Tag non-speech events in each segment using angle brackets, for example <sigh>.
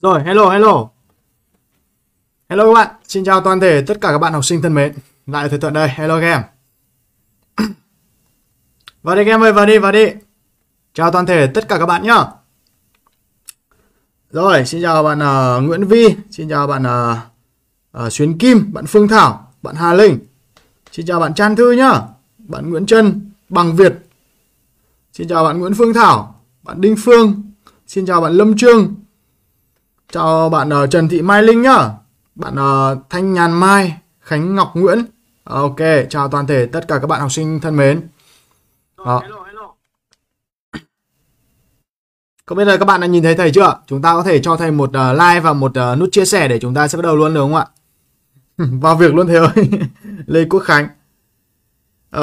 Rồi, hello, hello. Hello các bạn, xin chào toàn thể tất cả các bạn học sinh thân mến. Lại thời thuận đây, hello các em. <clears throat> Vào đi các em ơi, vào đi, vào đi. Chào toàn thể tất cả các bạn nhá. Rồi, xin chào bạn uh, Nguyễn Vi, xin chào bạn uh, uh, Xuyến Kim, bạn Phương Thảo, bạn Hà Linh. Xin chào bạn Trang Thư nhá, bạn Nguyễn Trân, Bằng Việt. Xin chào bạn Nguyễn Phương Thảo, bạn Đinh Phương. Xin chào bạn Lâm Trương, Chào bạn uh, Trần Thị Mai Linh nhá. Bạn uh, Thanh Nhàn Mai, Khánh Ngọc Nguyễn. Ờ, ok, chào toàn thể tất cả các bạn học sinh thân mến. Đó. hello, hello. Không biết là các bạn đã nhìn thấy thầy chưa? Chúng ta có thể cho thầy một uh, like và một uh, nút chia sẻ để chúng ta sẽ bắt đầu luôn được không ạ? <laughs> Vào việc luôn thầy ơi. <laughs> Lê Quốc Khánh. Uh,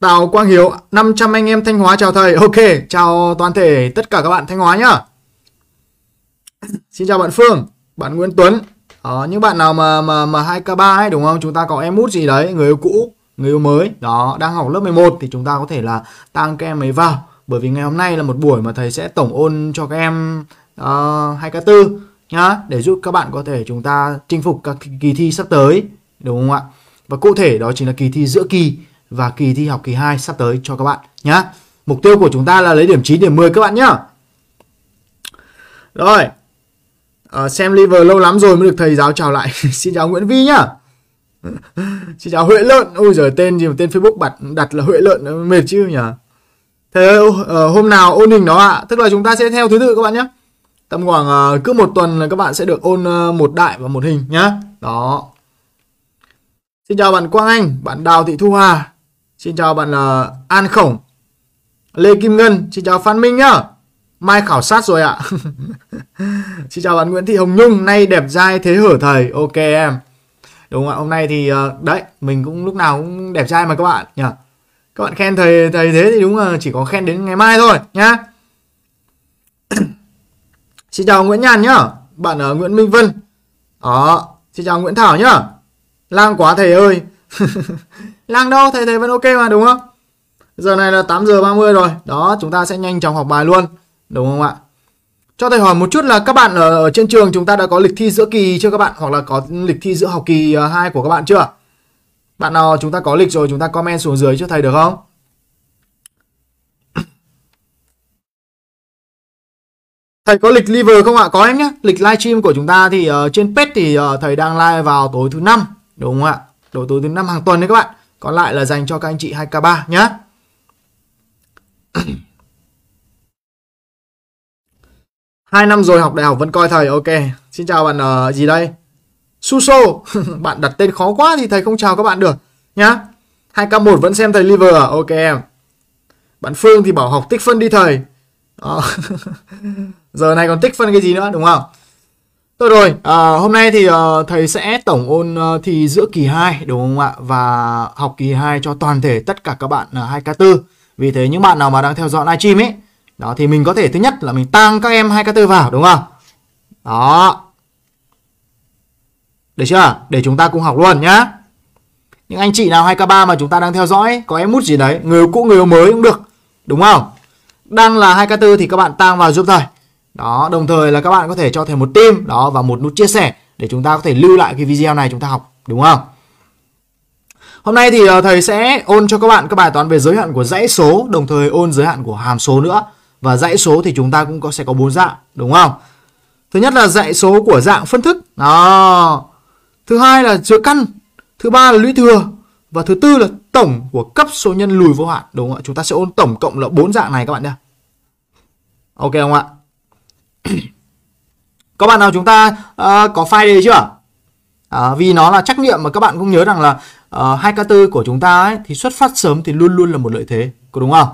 Tào Quang Hiếu, 500 anh em Thanh Hóa chào thầy. Ok, chào toàn thể tất cả các bạn Thanh Hóa nhá. <laughs> Xin chào bạn Phương, bạn Nguyễn Tuấn. Đó, ờ, những bạn nào mà mà mà hai k ba ấy đúng không? Chúng ta có em út gì đấy, người yêu cũ, người yêu mới. Đó, đang học lớp 11 thì chúng ta có thể là tăng các em ấy vào bởi vì ngày hôm nay là một buổi mà thầy sẽ tổng ôn cho các em ờ, hai k tư nhá để giúp các bạn có thể chúng ta chinh phục các kỳ thi sắp tới đúng không ạ? Và cụ thể đó chính là kỳ thi giữa kỳ và kỳ thi học kỳ 2 sắp tới cho các bạn nhá. Mục tiêu của chúng ta là lấy điểm 9 điểm 10 các bạn nhá. Rồi, à, xem liver lâu lắm rồi mới được thầy giáo chào lại <laughs> xin chào nguyễn vi nhá <laughs> xin chào huệ lợn ôi giời tên gì mà tên facebook đặt đặt là huệ lợn mệt chứ nhỉ thế ơi, ờ, hôm nào ôn hình đó ạ à? tức là chúng ta sẽ theo thứ tự các bạn nhé tầm khoảng ờ, cứ một tuần là các bạn sẽ được ôn một đại và một hình nhá đó xin chào bạn quang anh bạn đào thị thu hà xin chào bạn an khổng lê kim ngân xin chào phan minh nhá Mai khảo sát rồi ạ. <laughs> Xin chào bạn Nguyễn Thị Hồng Nhung, nay đẹp trai thế hở thầy. Ok em. Đúng không ạ, hôm nay thì ờ, đấy, mình cũng lúc nào cũng đẹp trai mà các bạn nhỉ. Các bạn khen thầy thầy thế thì đúng là chỉ có khen đến ngày mai thôi nhá. <clears throat> Xin chào Nguyễn Nhàn nhá. Bạn ở Nguyễn Minh Vân. Đó, xin chào Nguyễn Thảo nhá. Lang quá thầy ơi. <laughs> Lang đâu, thầy thầy vẫn ok mà đúng không? Giờ này là 8 giờ 30 rồi. Đó, chúng ta sẽ nhanh chóng học bài luôn đúng không ạ cho thầy hỏi một chút là các bạn ở, ở trên trường chúng ta đã có lịch thi giữa kỳ chưa các bạn hoặc là có lịch thi giữa học kỳ 2 à, của các bạn chưa bạn nào chúng ta có lịch rồi chúng ta comment xuống dưới cho thầy được không <coughs> Thầy có lịch live không ạ? Có em nhé. Lịch livestream của chúng ta thì uh, trên page thì uh, thầy đang live vào tối thứ năm đúng không ạ? Đổi tối thứ năm hàng tuần đấy các bạn. Còn lại là dành cho các anh chị 2K3 nhé. <coughs> hai năm rồi học đại học vẫn coi thầy ok xin chào bạn uh, gì đây Suso <laughs> bạn đặt tên khó quá thì thầy không chào các bạn được nhá 2K1 vẫn xem thầy liver à? ok em bạn Phương thì bảo học tích phân đi thầy ờ. <laughs> giờ này còn tích phân cái gì nữa đúng không Thôi rồi, à, hôm nay thì uh, thầy sẽ tổng ôn uh, thi giữa kỳ 2 đúng không ạ? Và học kỳ 2 cho toàn thể tất cả các bạn uh, 2K4. Vì thế những bạn nào mà đang theo dõi livestream ấy đó thì mình có thể thứ nhất là mình tăng các em hai tơ vào đúng không đó được chưa để chúng ta cùng học luôn nhá những anh chị nào 2K3 mà chúng ta đang theo dõi có em mút gì đấy người cũ người mới cũng được đúng không đang là 2K4 thì các bạn tăng vào giúp thầy đó đồng thời là các bạn có thể cho thầy một tim đó và một nút chia sẻ để chúng ta có thể lưu lại cái video này chúng ta học đúng không Hôm nay thì ờ, thầy sẽ ôn cho các bạn các bài toán về giới hạn của dãy số đồng thời ôn giới hạn của hàm số nữa và dãy số thì chúng ta cũng có sẽ có bốn dạng đúng không thứ nhất là dãy số của dạng phân thức đó thứ hai là chứa căn thứ ba là lũy thừa và thứ tư là tổng của cấp số nhân lùi vô hạn đúng không ạ chúng ta sẽ ôn tổng cộng là bốn dạng này các bạn nhé ok không ạ có <clears throat> bạn nào chúng ta uh, có file đây chưa à, vì nó là trách nhiệm mà các bạn cũng nhớ rằng là ờ, hai 2K4 của chúng ta ấy, thì xuất phát sớm thì luôn luôn là một lợi thế có đúng không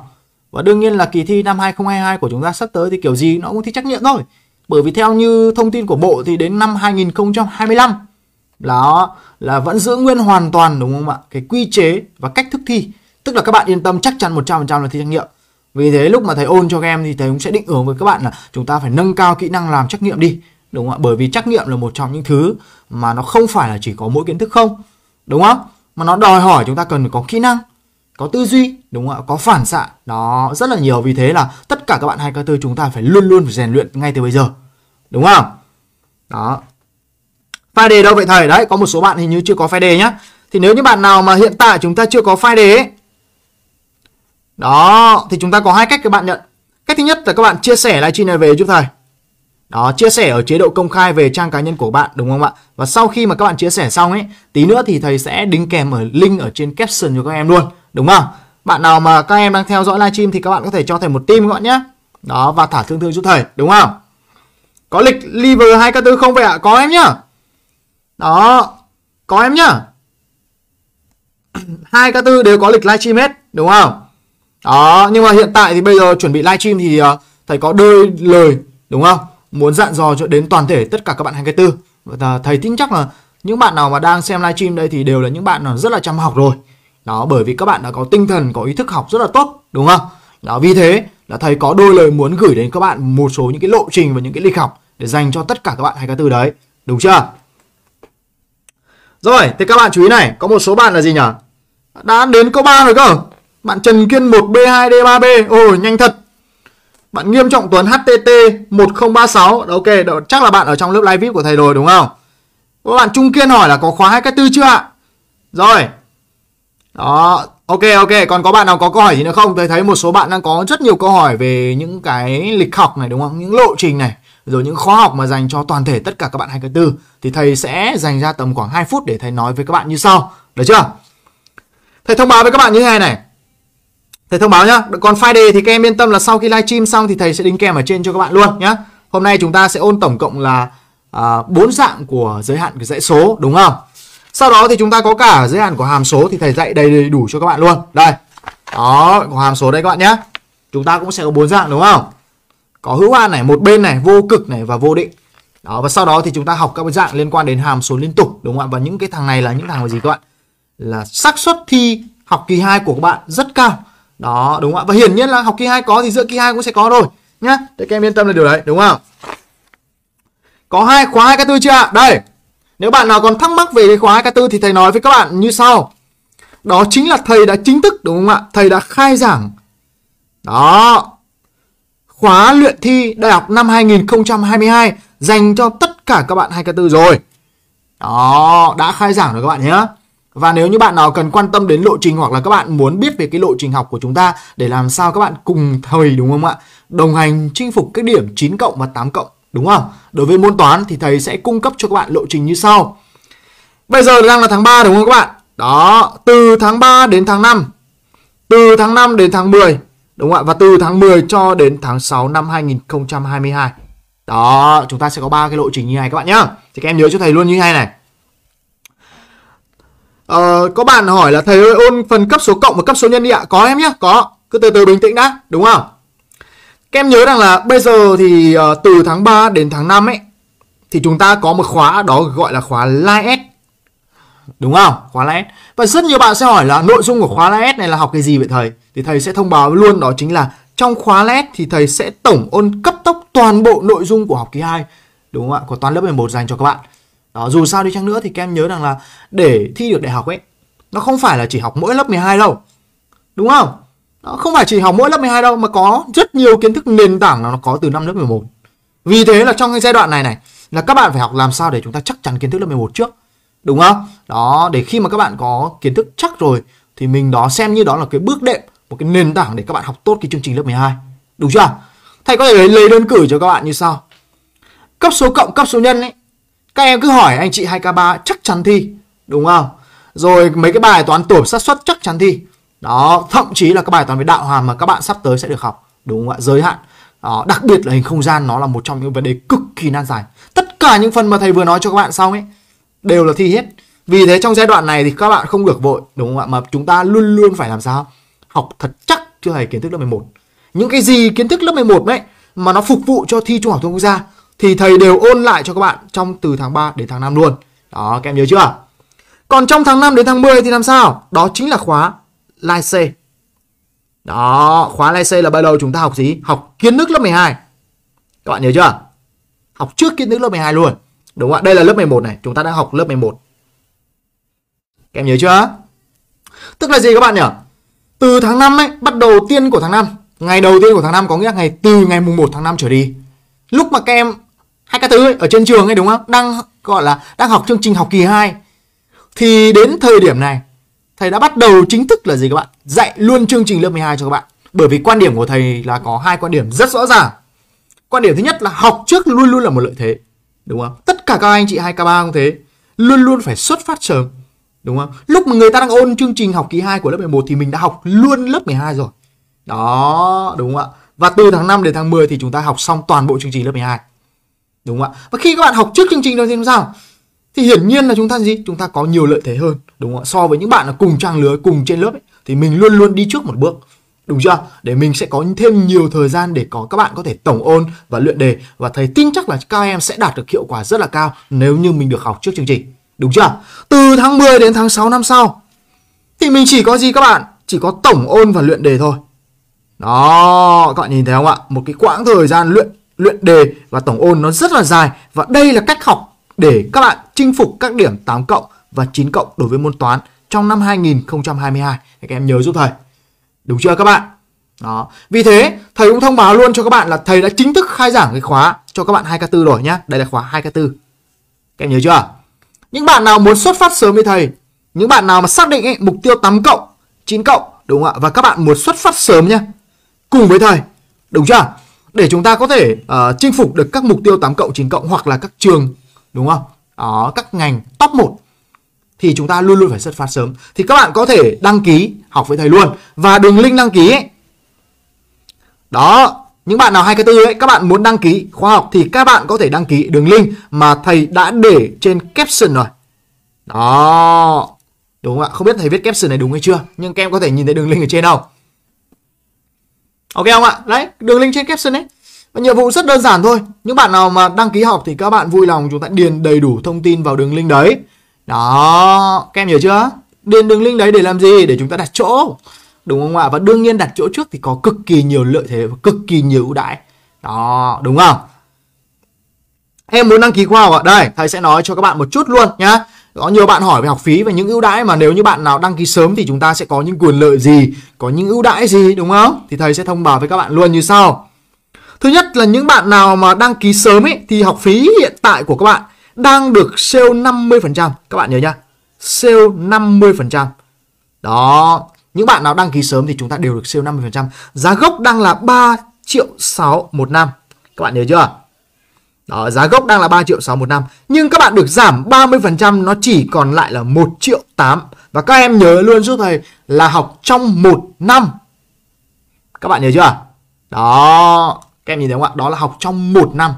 và đương nhiên là kỳ thi năm 2022 của chúng ta sắp tới thì kiểu gì nó cũng thi trắc nghiệm thôi. Bởi vì theo như thông tin của Bộ thì đến năm 2025 là là vẫn giữ nguyên hoàn toàn đúng không ạ? Cái quy chế và cách thức thi. Tức là các bạn yên tâm chắc chắn 100% là thi trắc nghiệm. Vì thế lúc mà thầy ôn cho các em thì thầy cũng sẽ định hướng với các bạn là chúng ta phải nâng cao kỹ năng làm trắc nghiệm đi. Đúng không ạ? Bởi vì trắc nghiệm là một trong những thứ mà nó không phải là chỉ có mỗi kiến thức không. Đúng không? Mà nó đòi hỏi chúng ta cần phải có kỹ năng có tư duy đúng không ạ có phản xạ nó rất là nhiều vì thế là tất cả các bạn hai k 4 chúng ta phải luôn luôn phải rèn luyện ngay từ bây giờ đúng không đó file đề đâu vậy thầy đấy có một số bạn hình như chưa có file đề nhá thì nếu như bạn nào mà hiện tại chúng ta chưa có file đề ấy, đó thì chúng ta có hai cách các bạn nhận cách thứ nhất là các bạn chia sẻ livestream này về giúp thầy đó chia sẻ ở chế độ công khai về trang cá nhân của bạn đúng không ạ và sau khi mà các bạn chia sẻ xong ấy tí nữa thì thầy sẽ đính kèm ở link ở trên caption cho các em luôn đúng không bạn nào mà các em đang theo dõi livestream thì các bạn có thể cho thầy một tim các bạn nhé đó và thả thương thương giúp thầy đúng không có lịch liver hai k tư không vậy ạ có em nhá đó có em nhá <clears throat> hai k tư đều có lịch livestream hết đúng không đó nhưng mà hiện tại thì bây giờ chuẩn bị livestream thì uh, thầy có đôi lời đúng không muốn dặn dò cho đến toàn thể tất cả các bạn hai k tư thầy tin chắc là những bạn nào mà đang xem livestream đây thì đều là những bạn nào rất là chăm học rồi đó bởi vì các bạn đã có tinh thần có ý thức học rất là tốt đúng không đó vì thế là thầy có đôi lời muốn gửi đến các bạn một số những cái lộ trình và những cái lịch học để dành cho tất cả các bạn hai cái từ đấy đúng chưa rồi thì các bạn chú ý này có một số bạn là gì nhỉ đã đến câu 3 rồi cơ bạn Trần Kiên 1B2 D3B ôi nhanh thật bạn nghiêm trọng Tuấn HTT 1036 ok đó, chắc là bạn ở trong lớp live vip của thầy rồi đúng không các bạn Trung Kiên hỏi là có khóa hai cái tư chưa ạ rồi đó ok ok còn có bạn nào có câu hỏi gì nữa không tôi thấy một số bạn đang có rất nhiều câu hỏi về những cái lịch học này đúng không những lộ trình này rồi những khóa học mà dành cho toàn thể tất cả các bạn 24 thì thầy sẽ dành ra tầm khoảng 2 phút để thầy nói với các bạn như sau được chưa thầy thông báo với các bạn như thế này này thầy thông báo nhá còn Friday thì các em yên tâm là sau khi livestream xong thì thầy sẽ đính kèm ở trên cho các bạn luôn nhá hôm nay chúng ta sẽ ôn tổng cộng là à, bốn à, dạng của giới hạn của dãy số đúng không sau đó thì chúng ta có cả giới hạn của hàm số thì thầy dạy đầy, đầy đủ cho các bạn luôn đây đó có hàm số đây các bạn nhé chúng ta cũng sẽ có bốn dạng đúng không có hữu hạn này một bên này vô cực này và vô định đó và sau đó thì chúng ta học các dạng liên quan đến hàm số liên tục đúng không ạ và những cái thằng này là những thằng là gì các bạn là xác suất thi học kỳ 2 của các bạn rất cao đó đúng không ạ và hiển nhiên là học kỳ 2 có thì giữa kỳ 2 cũng sẽ có rồi nhá để các em yên tâm là điều đấy đúng không có hai khóa hai cái tư chưa ạ? đây nếu bạn nào còn thắc mắc về cái khóa K4 thì thầy nói với các bạn như sau. Đó chính là thầy đã chính thức đúng không ạ? Thầy đã khai giảng. Đó. Khóa luyện thi đại học năm 2022 dành cho tất cả các bạn 2K4 rồi. Đó, đã khai giảng rồi các bạn nhé. Và nếu như bạn nào cần quan tâm đến lộ trình hoặc là các bạn muốn biết về cái lộ trình học của chúng ta để làm sao các bạn cùng thầy đúng không ạ? Đồng hành chinh phục cái điểm 9 cộng và 8 cộng đúng không? Đối với môn toán thì thầy sẽ cung cấp cho các bạn lộ trình như sau. Bây giờ đang là tháng 3 đúng không các bạn? Đó, từ tháng 3 đến tháng 5. Từ tháng 5 đến tháng 10, đúng không ạ? Và từ tháng 10 cho đến tháng 6 năm 2022. Đó, chúng ta sẽ có ba cái lộ trình như này các bạn nhá. Thì các em nhớ cho thầy luôn như này này. Ờ, có bạn hỏi là thầy ơi ôn phần cấp số cộng và cấp số nhân đi ạ. Có em nhé, có. Cứ từ từ bình tĩnh đã, đúng không? Các em nhớ rằng là bây giờ thì uh, từ tháng 3 đến tháng 5 ấy thì chúng ta có một khóa đó gọi là khóa Live Đúng không? Khóa Live Và rất nhiều bạn sẽ hỏi là nội dung của khóa Live này là học cái gì vậy thầy? Thì thầy sẽ thông báo luôn đó chính là trong khóa LED thì thầy sẽ tổng ôn cấp tốc toàn bộ nội dung của học kỳ 2 đúng không ạ? Của toàn lớp 11 dành cho các bạn. Đó, dù sao đi chăng nữa thì các em nhớ rằng là để thi được đại học ấy, nó không phải là chỉ học mỗi lớp 12 đâu. Đúng không? Đó, không phải chỉ học mỗi lớp 12 đâu mà có rất nhiều kiến thức nền tảng là nó có từ năm lớp 11. Vì thế là trong cái giai đoạn này này là các bạn phải học làm sao để chúng ta chắc chắn kiến thức lớp 11 trước. Đúng không? Đó, để khi mà các bạn có kiến thức chắc rồi thì mình đó xem như đó là cái bước đệm, một cái nền tảng để các bạn học tốt cái chương trình lớp 12. Đúng chưa? Thầy có thể lấy đơn cử cho các bạn như sau. Cấp số cộng, cấp số nhân ấy. Các em cứ hỏi anh chị 2K3 chắc chắn thi, đúng không? Rồi mấy cái bài toán tổ xác suất chắc chắn thi đó thậm chí là các bài toán về đạo hàm mà các bạn sắp tới sẽ được học đúng không ạ giới hạn đó, đặc biệt là hình không gian nó là một trong những vấn đề cực kỳ nan giải tất cả những phần mà thầy vừa nói cho các bạn xong ấy đều là thi hết vì thế trong giai đoạn này thì các bạn không được vội đúng không ạ mà chúng ta luôn luôn phải làm sao học thật chắc chưa thầy kiến thức lớp 11 những cái gì kiến thức lớp 11 đấy mà nó phục vụ cho thi trung học thông quốc gia thì thầy đều ôn lại cho các bạn trong từ tháng 3 đến tháng 5 luôn đó các em nhớ chưa còn trong tháng 5 đến tháng 10 thì làm sao đó chính là khóa lai C. Đó, khóa lai C là bao lâu chúng ta học gì? Học kiến thức lớp 12. Các bạn nhớ chưa? Học trước kiến thức lớp 12 luôn. Đúng không ạ? Đây là lớp 11 này, chúng ta đang học lớp 11. Các em nhớ chưa? Tức là gì các bạn nhỉ? Từ tháng 5 ấy, bắt đầu tiên của tháng 5, ngày đầu tiên của tháng 5 có nghĩa là ngày từ ngày mùng 1 tháng 5 trở đi. Lúc mà các em hay các thứ ấy, ở trên trường ấy đúng không? Đang gọi là đang học chương trình học kỳ 2 thì đến thời điểm này thầy đã bắt đầu chính thức là gì các bạn? Dạy luôn chương trình lớp 12 cho các bạn. Bởi vì quan điểm của thầy là có hai quan điểm rất rõ ràng. Quan điểm thứ nhất là học trước luôn luôn là một lợi thế, đúng không? Tất cả các anh chị 2K3 cũng thế, luôn luôn phải xuất phát sớm, đúng không? Lúc mà người ta đang ôn chương trình học kỳ 2 của lớp 11 thì mình đã học luôn lớp 12 rồi. Đó, đúng không ạ? Và từ tháng 5 đến tháng 10 thì chúng ta học xong toàn bộ chương trình lớp 12. Đúng không ạ? Và khi các bạn học trước chương trình rồi thì làm sao? thì hiển nhiên là chúng ta gì chúng ta có nhiều lợi thế hơn đúng không ạ so với những bạn là cùng trang lứa cùng trên lớp ấy, thì mình luôn luôn đi trước một bước đúng chưa để mình sẽ có thêm nhiều thời gian để có các bạn có thể tổng ôn và luyện đề và thầy tin chắc là các em sẽ đạt được hiệu quả rất là cao nếu như mình được học trước chương trình đúng chưa từ tháng 10 đến tháng 6 năm sau thì mình chỉ có gì các bạn chỉ có tổng ôn và luyện đề thôi đó các bạn nhìn thấy không ạ một cái quãng thời gian luyện luyện đề và tổng ôn nó rất là dài và đây là cách học để các bạn chinh phục các điểm 8 cộng và 9 cộng đối với môn toán trong năm 2022. Các em nhớ giúp thầy. Đúng chưa các bạn? Đó. Vì thế, thầy cũng thông báo luôn cho các bạn là thầy đã chính thức khai giảng cái khóa cho các bạn 2K4 rồi nhá. Đây là khóa 2K4. Các em nhớ chưa? Những bạn nào muốn xuất phát sớm với thầy, những bạn nào mà xác định ấy, mục tiêu 8 cộng, 9 cộng, đúng không ạ? Và các bạn muốn xuất phát sớm nhá. Cùng với thầy, đúng chưa? Để chúng ta có thể uh, chinh phục được các mục tiêu 8 cộng, 9 cộng hoặc là các trường đúng không? Đó, ờ, các ngành top 1 thì chúng ta luôn luôn phải xuất phát sớm. Thì các bạn có thể đăng ký học với thầy luôn và đường link đăng ký ấy. Đó, những bạn nào 2 cái 4 ấy, các bạn muốn đăng ký khóa học thì các bạn có thể đăng ký đường link mà thầy đã để trên caption rồi. Đó. Đúng không ạ? Không biết thầy viết caption này đúng hay chưa, nhưng các em có thể nhìn thấy đường link ở trên không? Ok không ạ? Đấy, đường link trên caption ấy và nhiệm vụ rất đơn giản thôi. Những bạn nào mà đăng ký học thì các bạn vui lòng chúng ta điền đầy đủ thông tin vào đường link đấy. Đó, các em hiểu chưa? Điền đường link đấy để làm gì? Để chúng ta đặt chỗ. Đúng không ạ? Và đương nhiên đặt chỗ trước thì có cực kỳ nhiều lợi thế và cực kỳ nhiều ưu đãi. Đó, đúng không? Em muốn đăng ký khoa học ạ? Đây, thầy sẽ nói cho các bạn một chút luôn nhá. Có nhiều bạn hỏi về học phí và những ưu đãi mà nếu như bạn nào đăng ký sớm thì chúng ta sẽ có những quyền lợi gì, có những ưu đãi gì đúng không? Thì thầy sẽ thông báo với các bạn luôn như sau. Thứ nhất là những bạn nào mà đăng ký sớm ấy thì học phí hiện tại của các bạn đang được sale 50%. Các bạn nhớ nhá. Sale 50%. Đó, những bạn nào đăng ký sớm thì chúng ta đều được sale 50%. Giá gốc đang là 3 triệu 6 một năm. Các bạn nhớ chưa? Đó, giá gốc đang là 3 triệu 6 một năm. Nhưng các bạn được giảm 30% nó chỉ còn lại là 1 triệu 8. Và các em nhớ luôn giúp thầy là học trong một năm. Các bạn nhớ chưa? Đó. Các em nhìn thấy không ạ? Đó là học trong một năm.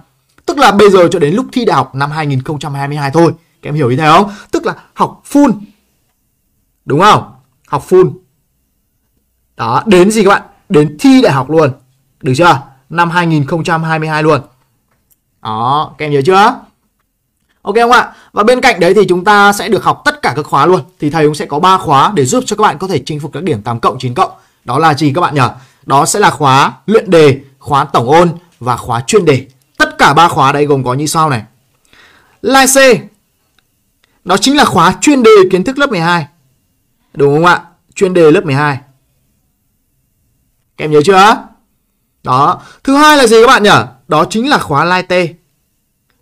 Tức là bây giờ cho đến lúc thi đại học năm 2022 thôi. Các em hiểu ý thế không? Tức là học full. Đúng không? Học full. Đó, đến gì các bạn? Đến thi đại học luôn. Được chưa? Năm 2022 luôn. Đó, các em nhớ chưa? Ok không ạ? Và bên cạnh đấy thì chúng ta sẽ được học tất cả các khóa luôn. Thì thầy cũng sẽ có 3 khóa để giúp cho các bạn có thể chinh phục các điểm 8 cộng, 9 cộng. Đó là gì các bạn nhỉ? Đó sẽ là khóa luyện đề, khóa tổng ôn và khóa chuyên đề. Tất cả ba khóa đây gồm có như sau này. Lai C đó chính là khóa chuyên đề kiến thức lớp 12. Đúng không ạ? Chuyên đề lớp 12. Các em nhớ chưa? Đó. Thứ hai là gì các bạn nhỉ? Đó chính là khóa lai T.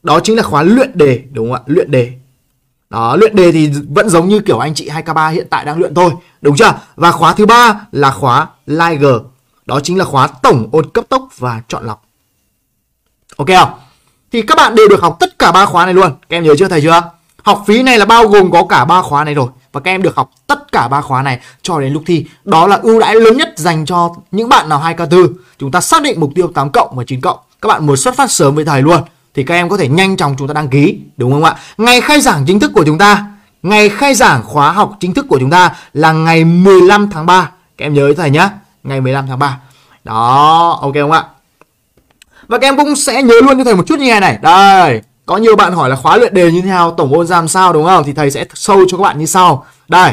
Đó chính là khóa luyện đề, đúng không ạ? Luyện đề. Đó, luyện đề thì vẫn giống như kiểu anh chị 2K3 hiện tại đang luyện thôi, đúng chưa? Và khóa thứ ba là khóa lai G. Đó chính là khóa tổng ôn cấp tốc và chọn lọc. Ok không? Thì các bạn đều được học tất cả ba khóa này luôn. Các em nhớ chưa thầy chưa? Học phí này là bao gồm có cả ba khóa này rồi và các em được học tất cả ba khóa này cho đến lúc thi. Đó là ưu đãi lớn nhất dành cho những bạn nào 2 k tư. Chúng ta xác định mục tiêu 8 cộng và 9 cộng. Các bạn muốn xuất phát sớm với thầy luôn thì các em có thể nhanh chóng chúng ta đăng ký đúng không ạ? Ngày khai giảng chính thức của chúng ta, ngày khai giảng khóa học chính thức của chúng ta là ngày 15 tháng 3. Các em nhớ thầy nhé ngày 15 tháng 3 đó ok không ạ và các em cũng sẽ nhớ luôn cho thầy một chút như này này đây có nhiều bạn hỏi là khóa luyện đề như thế nào tổng ôn ra làm sao đúng không thì thầy sẽ sâu cho các bạn như sau đây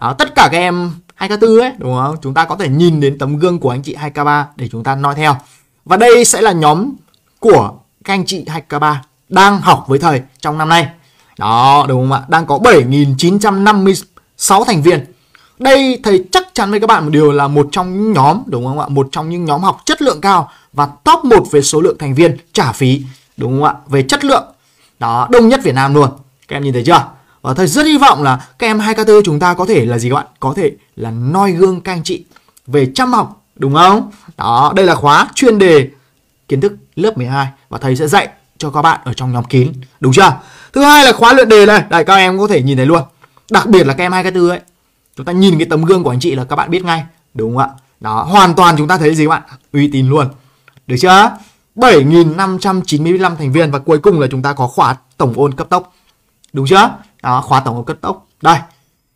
đó, tất cả các em 2K4 ấy đúng không chúng ta có thể nhìn đến tấm gương của anh chị 2K3 để chúng ta nói theo và đây sẽ là nhóm của các anh chị 2K3 đang học với thầy trong năm nay đó đúng không ạ đang có 7.956 thành viên đây thầy chắc chắn với các bạn một điều là một trong những nhóm đúng không ạ một trong những nhóm học chất lượng cao và top 1 về số lượng thành viên trả phí đúng không ạ về chất lượng đó đông nhất Việt Nam luôn các em nhìn thấy chưa và thầy rất hy vọng là các em hai k tư chúng ta có thể là gì các bạn có thể là noi gương các anh chị về chăm học đúng không đó đây là khóa chuyên đề kiến thức lớp 12 và thầy sẽ dạy cho các bạn ở trong nhóm kín đúng chưa thứ hai là khóa luyện đề này đây các em có thể nhìn thấy luôn đặc biệt là các em hai k tư ấy chúng ta nhìn cái tấm gương của anh chị là các bạn biết ngay đúng không ạ đó hoàn toàn chúng ta thấy gì các bạn uy tín luôn được chưa 7.595 thành viên và cuối cùng là chúng ta có khóa tổng ôn cấp tốc đúng chưa đó khóa tổng ôn cấp tốc đây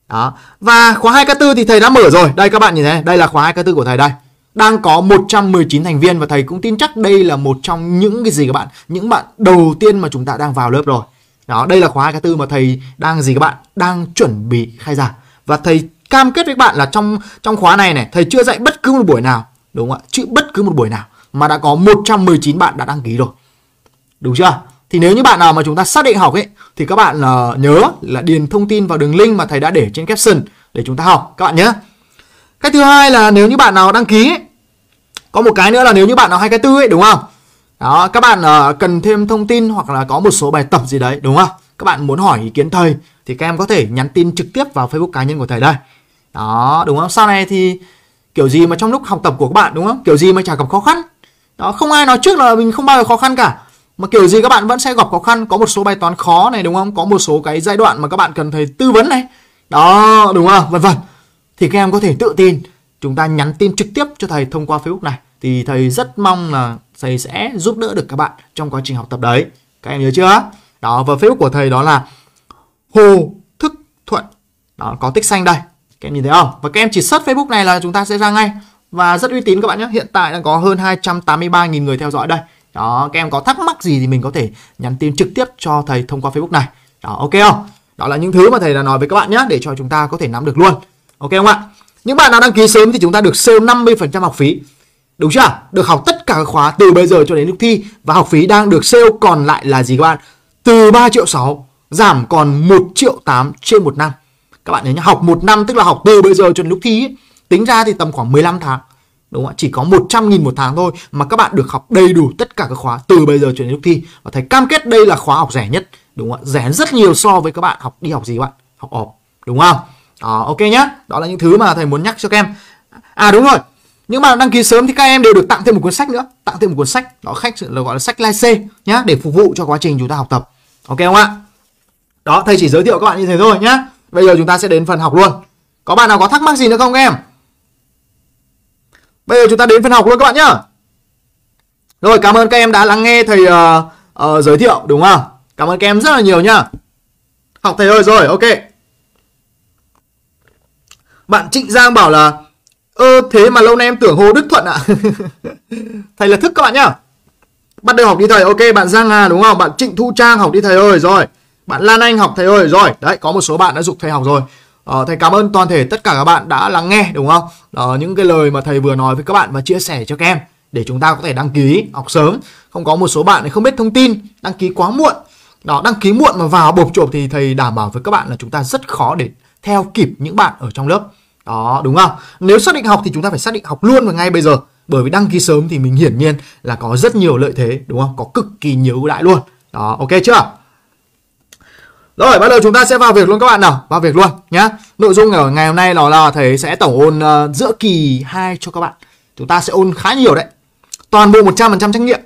đó và khóa hai k tư thì thầy đã mở rồi đây các bạn nhìn thấy đây là khóa hai k tư của thầy đây đang có 119 thành viên và thầy cũng tin chắc đây là một trong những cái gì các bạn những bạn đầu tiên mà chúng ta đang vào lớp rồi đó đây là khóa hai k tư mà thầy đang gì các bạn đang chuẩn bị khai giảng và thầy cam kết với bạn là trong trong khóa này này thầy chưa dạy bất cứ một buổi nào đúng không ạ chữ bất cứ một buổi nào mà đã có 119 bạn đã đăng ký rồi đúng chưa thì nếu như bạn nào mà chúng ta xác định học ấy thì các bạn uh, nhớ là điền thông tin vào đường link mà thầy đã để trên caption để chúng ta học các bạn nhé cái thứ hai là nếu như bạn nào đăng ký ấy, có một cái nữa là nếu như bạn nào hay cái tư ấy đúng không đó các bạn uh, cần thêm thông tin hoặc là có một số bài tập gì đấy đúng không các bạn muốn hỏi ý kiến thầy thì các em có thể nhắn tin trực tiếp vào Facebook cá nhân của thầy đây. Đó, đúng không? Sau này thì kiểu gì mà trong lúc học tập của các bạn đúng không? Kiểu gì mà chả gặp khó khăn. Đó, không ai nói trước là mình không bao giờ khó khăn cả. Mà kiểu gì các bạn vẫn sẽ gặp khó khăn, có một số bài toán khó này đúng không? Có một số cái giai đoạn mà các bạn cần thầy tư vấn này. Đó, đúng không? Vân vân. Thì các em có thể tự tin chúng ta nhắn tin trực tiếp cho thầy thông qua Facebook này thì thầy rất mong là thầy sẽ giúp đỡ được các bạn trong quá trình học tập đấy. Các em nhớ chưa? Đó và phép của thầy đó là Hồ Thức Thuận. Đó có tích xanh đây. Các em nhìn thấy không? Và các em chỉ search Facebook này là chúng ta sẽ ra ngay và rất uy tín các bạn nhé. Hiện tại đang có hơn 283.000 người theo dõi đây. Đó, các em có thắc mắc gì thì mình có thể nhắn tin trực tiếp cho thầy thông qua Facebook này. Đó, ok không? Đó là những thứ mà thầy đã nói với các bạn nhé để cho chúng ta có thể nắm được luôn. Ok không ạ? Những bạn nào đăng ký sớm thì chúng ta được sale 50% học phí. Đúng chưa? Được học tất cả các khóa từ bây giờ cho đến lúc thi và học phí đang được sale còn lại là gì các bạn? từ 3 triệu 6 giảm còn 1 triệu 8 trên một năm. Các bạn nhớ nhá, học một năm tức là học từ bây giờ cho đến lúc thi ấy, tính ra thì tầm khoảng 15 tháng. Đúng không ạ? Chỉ có 100.000 một tháng thôi mà các bạn được học đầy đủ tất cả các khóa từ bây giờ cho đến lúc thi. Và thầy cam kết đây là khóa học rẻ nhất, đúng không ạ? Rẻ rất nhiều so với các bạn học đi học gì các bạn? Học ọp, đúng không? À, ok nhá, đó là những thứ mà thầy muốn nhắc cho các em. À đúng rồi, những bạn đăng ký sớm thì các em đều được tặng thêm một cuốn sách nữa, tặng thêm một cuốn sách, đó khách là gọi là sách lai C nhá để phục vụ cho quá trình chúng ta học tập ok không ạ đó thầy chỉ giới thiệu các bạn như thế thôi nhé. bây giờ chúng ta sẽ đến phần học luôn có bạn nào có thắc mắc gì nữa không em bây giờ chúng ta đến phần học luôn các bạn nhá rồi cảm ơn các em đã lắng nghe thầy uh, uh, giới thiệu đúng không cảm ơn các em rất là nhiều nhá học thầy ơi rồi ok bạn Trịnh Giang bảo là Ơ thế mà lâu nay em tưởng Hồ Đức Thuận ạ à? <laughs> Thầy là thức các bạn nhá bắt đầu học đi thầy ok bạn giang hà đúng không bạn trịnh thu trang học đi thầy ơi rồi bạn lan anh học thầy ơi rồi đấy có một số bạn đã dục thầy học rồi Ờ, thầy cảm ơn toàn thể tất cả các bạn đã lắng nghe đúng không? Ờ, những cái lời mà thầy vừa nói với các bạn và chia sẻ cho các em để chúng ta có thể đăng ký học sớm. Không có một số bạn không biết thông tin, đăng ký quá muộn. Đó, đăng ký muộn mà vào bộp chộp thì thầy đảm bảo với các bạn là chúng ta rất khó để theo kịp những bạn ở trong lớp. Đó, đúng không? Nếu xác định học thì chúng ta phải xác định học luôn và ngay bây giờ bởi vì đăng ký sớm thì mình hiển nhiên là có rất nhiều lợi thế đúng không có cực kỳ nhiều ưu đãi luôn đó ok chưa rồi bắt đầu chúng ta sẽ vào việc luôn các bạn nào vào việc luôn nhé nội dung ở ngày hôm nay nó là thầy sẽ tổng ôn uh, giữa kỳ 2 cho các bạn chúng ta sẽ ôn khá nhiều đấy toàn bộ 100% trách nhiệm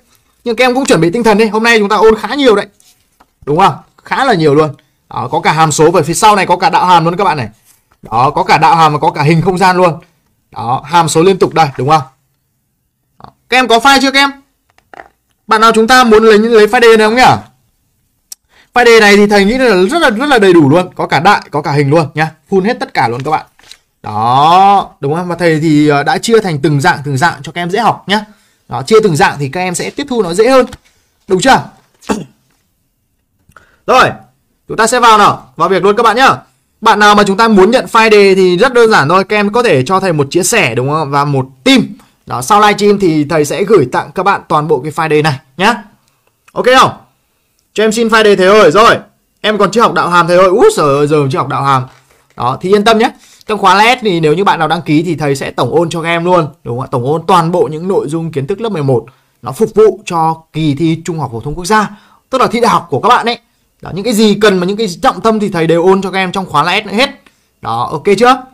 nhưng các em cũng chuẩn bị tinh thần đi hôm nay chúng ta ôn khá nhiều đấy đúng không khá là nhiều luôn đó, có cả hàm số về phía sau này có cả đạo hàm luôn các bạn này đó có cả đạo hàm và có cả hình không gian luôn đó hàm số liên tục đây đúng không các em có file chưa các em? Bạn nào chúng ta muốn lấy lấy file đề này không nhỉ? File đề này thì thầy nghĩ là rất là rất là đầy đủ luôn, có cả đại, có cả hình luôn nhá. Full hết tất cả luôn các bạn. Đó, đúng không? Và thầy thì ờ, đã chia thành từng dạng từng dạng cho các em dễ học nhá. Đó, chia từng dạng thì các em sẽ tiếp thu nó dễ hơn. Đúng chưa? <coughs> Rồi, chúng ta sẽ vào nào, vào việc luôn các bạn nhá. Bạn nào mà chúng ta muốn nhận file đề thì rất đơn giản thôi, các em có thể cho thầy một chia sẻ đúng không? Và một tim đó, sau livestream thì thầy sẽ gửi tặng các bạn toàn bộ cái file đề này nhá. Ok không? Cho em xin file đề thầy ơi. Rồi, em còn chưa học đạo hàm thầy ơi. Úi giời ơi, giờ chưa học đạo hàm. Đó, thì yên tâm nhé. Trong khóa Ls thì nếu như bạn nào đăng ký thì thầy sẽ tổng ôn cho các em luôn, đúng không ạ? Tổng ôn toàn bộ những nội dung kiến thức lớp 11 nó phục vụ cho kỳ thi trung học phổ thông quốc gia, tức là thi đại học của các bạn ấy. Đó, những cái gì cần mà những cái trọng tâm thì thầy đều ôn cho các em trong khóa LED hết. Đó, ok chưa?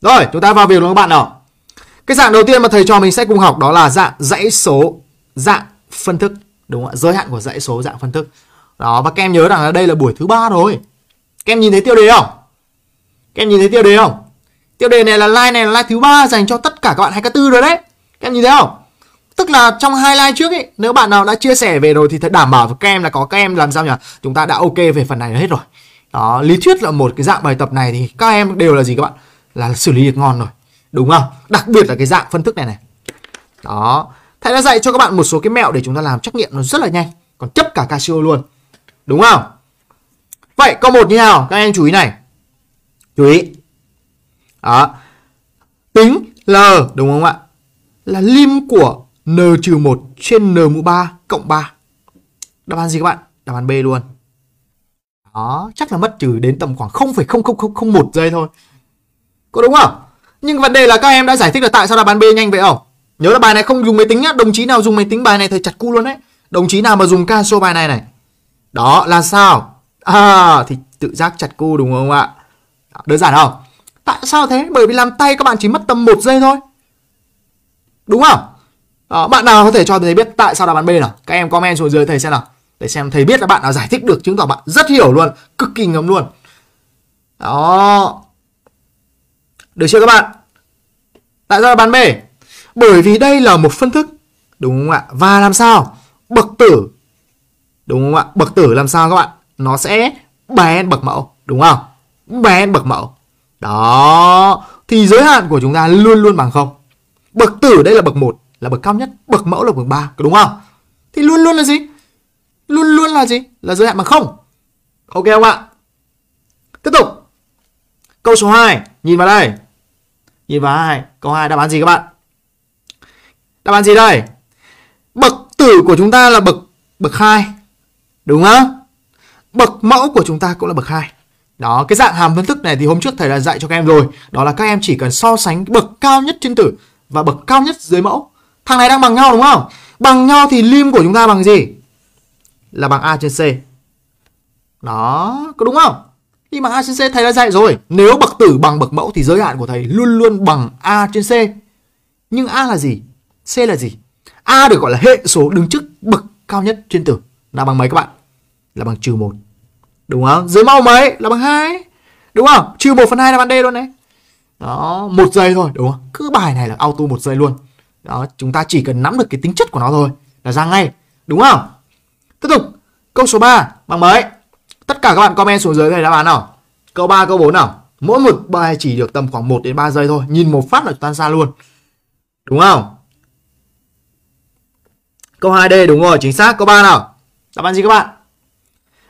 Rồi, chúng ta vào việc luôn các bạn nào. Cái dạng đầu tiên mà thầy cho mình sẽ cùng học đó là dạng dãy số, dạng phân thức, đúng không ạ? Giới hạn của dãy số dạng phân thức. Đó và các em nhớ rằng là đây là buổi thứ ba rồi. Các em nhìn thấy tiêu đề không? Các em nhìn thấy tiêu đề không? Tiêu đề này là like này là like thứ ba dành cho tất cả các bạn hai k tư rồi đấy. Các em nhìn thấy không? Tức là trong hai like trước ấy, nếu bạn nào đã chia sẻ về rồi thì thật đảm bảo với các em là có các em làm sao nhỉ? Chúng ta đã ok về phần này hết rồi. Đó, lý thuyết là một cái dạng bài tập này thì các em đều là gì các bạn? là xử lý được ngon rồi đúng không đặc biệt là cái dạng phân thức này này đó thầy đã dạy cho các bạn một số cái mẹo để chúng ta làm trắc nghiệm nó rất là nhanh còn chấp cả casio luôn đúng không vậy câu một như nào các anh chú ý này chú ý đó tính l đúng không ạ là lim của n trừ một trên n mũ 3 cộng 3 đáp án gì các bạn đáp án b luôn đó chắc là mất trừ đến tầm khoảng 0,00001 giây thôi có đúng không? Nhưng vấn đề là các em đã giải thích là tại sao là bàn B nhanh vậy không? Nhớ là bài này không dùng máy tính nhá, đồng chí nào dùng máy tính bài này thầy chặt cu luôn đấy. Đồng chí nào mà dùng casio bài này này. Đó là sao? À thì tự giác chặt cu đúng không ạ? đơn giản không? Tại sao thế? Bởi vì làm tay các bạn chỉ mất tầm 1 giây thôi. Đúng không? Đó, bạn nào có thể cho thầy biết tại sao là bàn B nào? Các em comment xuống dưới thầy xem nào. Để xem thầy biết là bạn nào giải thích được chứng tỏ bạn rất hiểu luôn, cực kỳ ngấm luôn. Đó, được chưa các bạn? Tại sao là bàn B? Bởi vì đây là một phân thức. Đúng không ạ? Và làm sao? Bậc tử. Đúng không ạ? Bậc tử làm sao các bạn? Nó sẽ bén bậc mẫu. Đúng không? Bén bậc mẫu. Đó. Thì giới hạn của chúng ta luôn luôn bằng không. Bậc tử đây là bậc 1 là bậc cao nhất. Bậc mẫu là bậc 3. Đúng không? Thì luôn luôn là gì? Luôn luôn là gì? Là giới hạn bằng không. Ok không ạ? Tiếp tục. Câu số 2. Nhìn vào đây. Nhìn vào hai Câu 2 đáp án gì các bạn? Đáp án gì đây? Bậc tử của chúng ta là bậc bậc 2. Đúng không? Bậc mẫu của chúng ta cũng là bậc 2. Đó, cái dạng hàm phân thức này thì hôm trước thầy đã dạy cho các em rồi. Đó là các em chỉ cần so sánh bậc cao nhất trên tử và bậc cao nhất dưới mẫu. Thằng này đang bằng nhau đúng không? Bằng nhau thì lim của chúng ta bằng gì? Là bằng A trên C. Đó, có đúng không? nhưng mà A trên C thầy đã dạy rồi Nếu bậc tử bằng bậc mẫu thì giới hạn của thầy Luôn luôn bằng A trên C Nhưng A là gì? C là gì? A được gọi là hệ số đứng trước bậc cao nhất trên tử Là bằng mấy các bạn? Là bằng trừ 1 Đúng không? Dưới mẫu mấy? Là bằng 2 Đúng không? Trừ 1 phần 2 là bằng D luôn đấy Đó, một giây thôi đúng không? Cứ bài này là auto một giây luôn Đó, chúng ta chỉ cần nắm được cái tính chất của nó thôi Là ra ngay, đúng không? Tiếp tục, câu số 3 bằng mấy? Tất cả các bạn comment xuống dưới này đáp án nào. Câu 3, câu 4 nào. Mỗi một bài chỉ được tầm khoảng 1 đến 3 giây thôi, nhìn một phát là tan ra luôn. Đúng không? Câu 2D đúng rồi, chính xác. Câu 3 nào. Đáp án gì các bạn?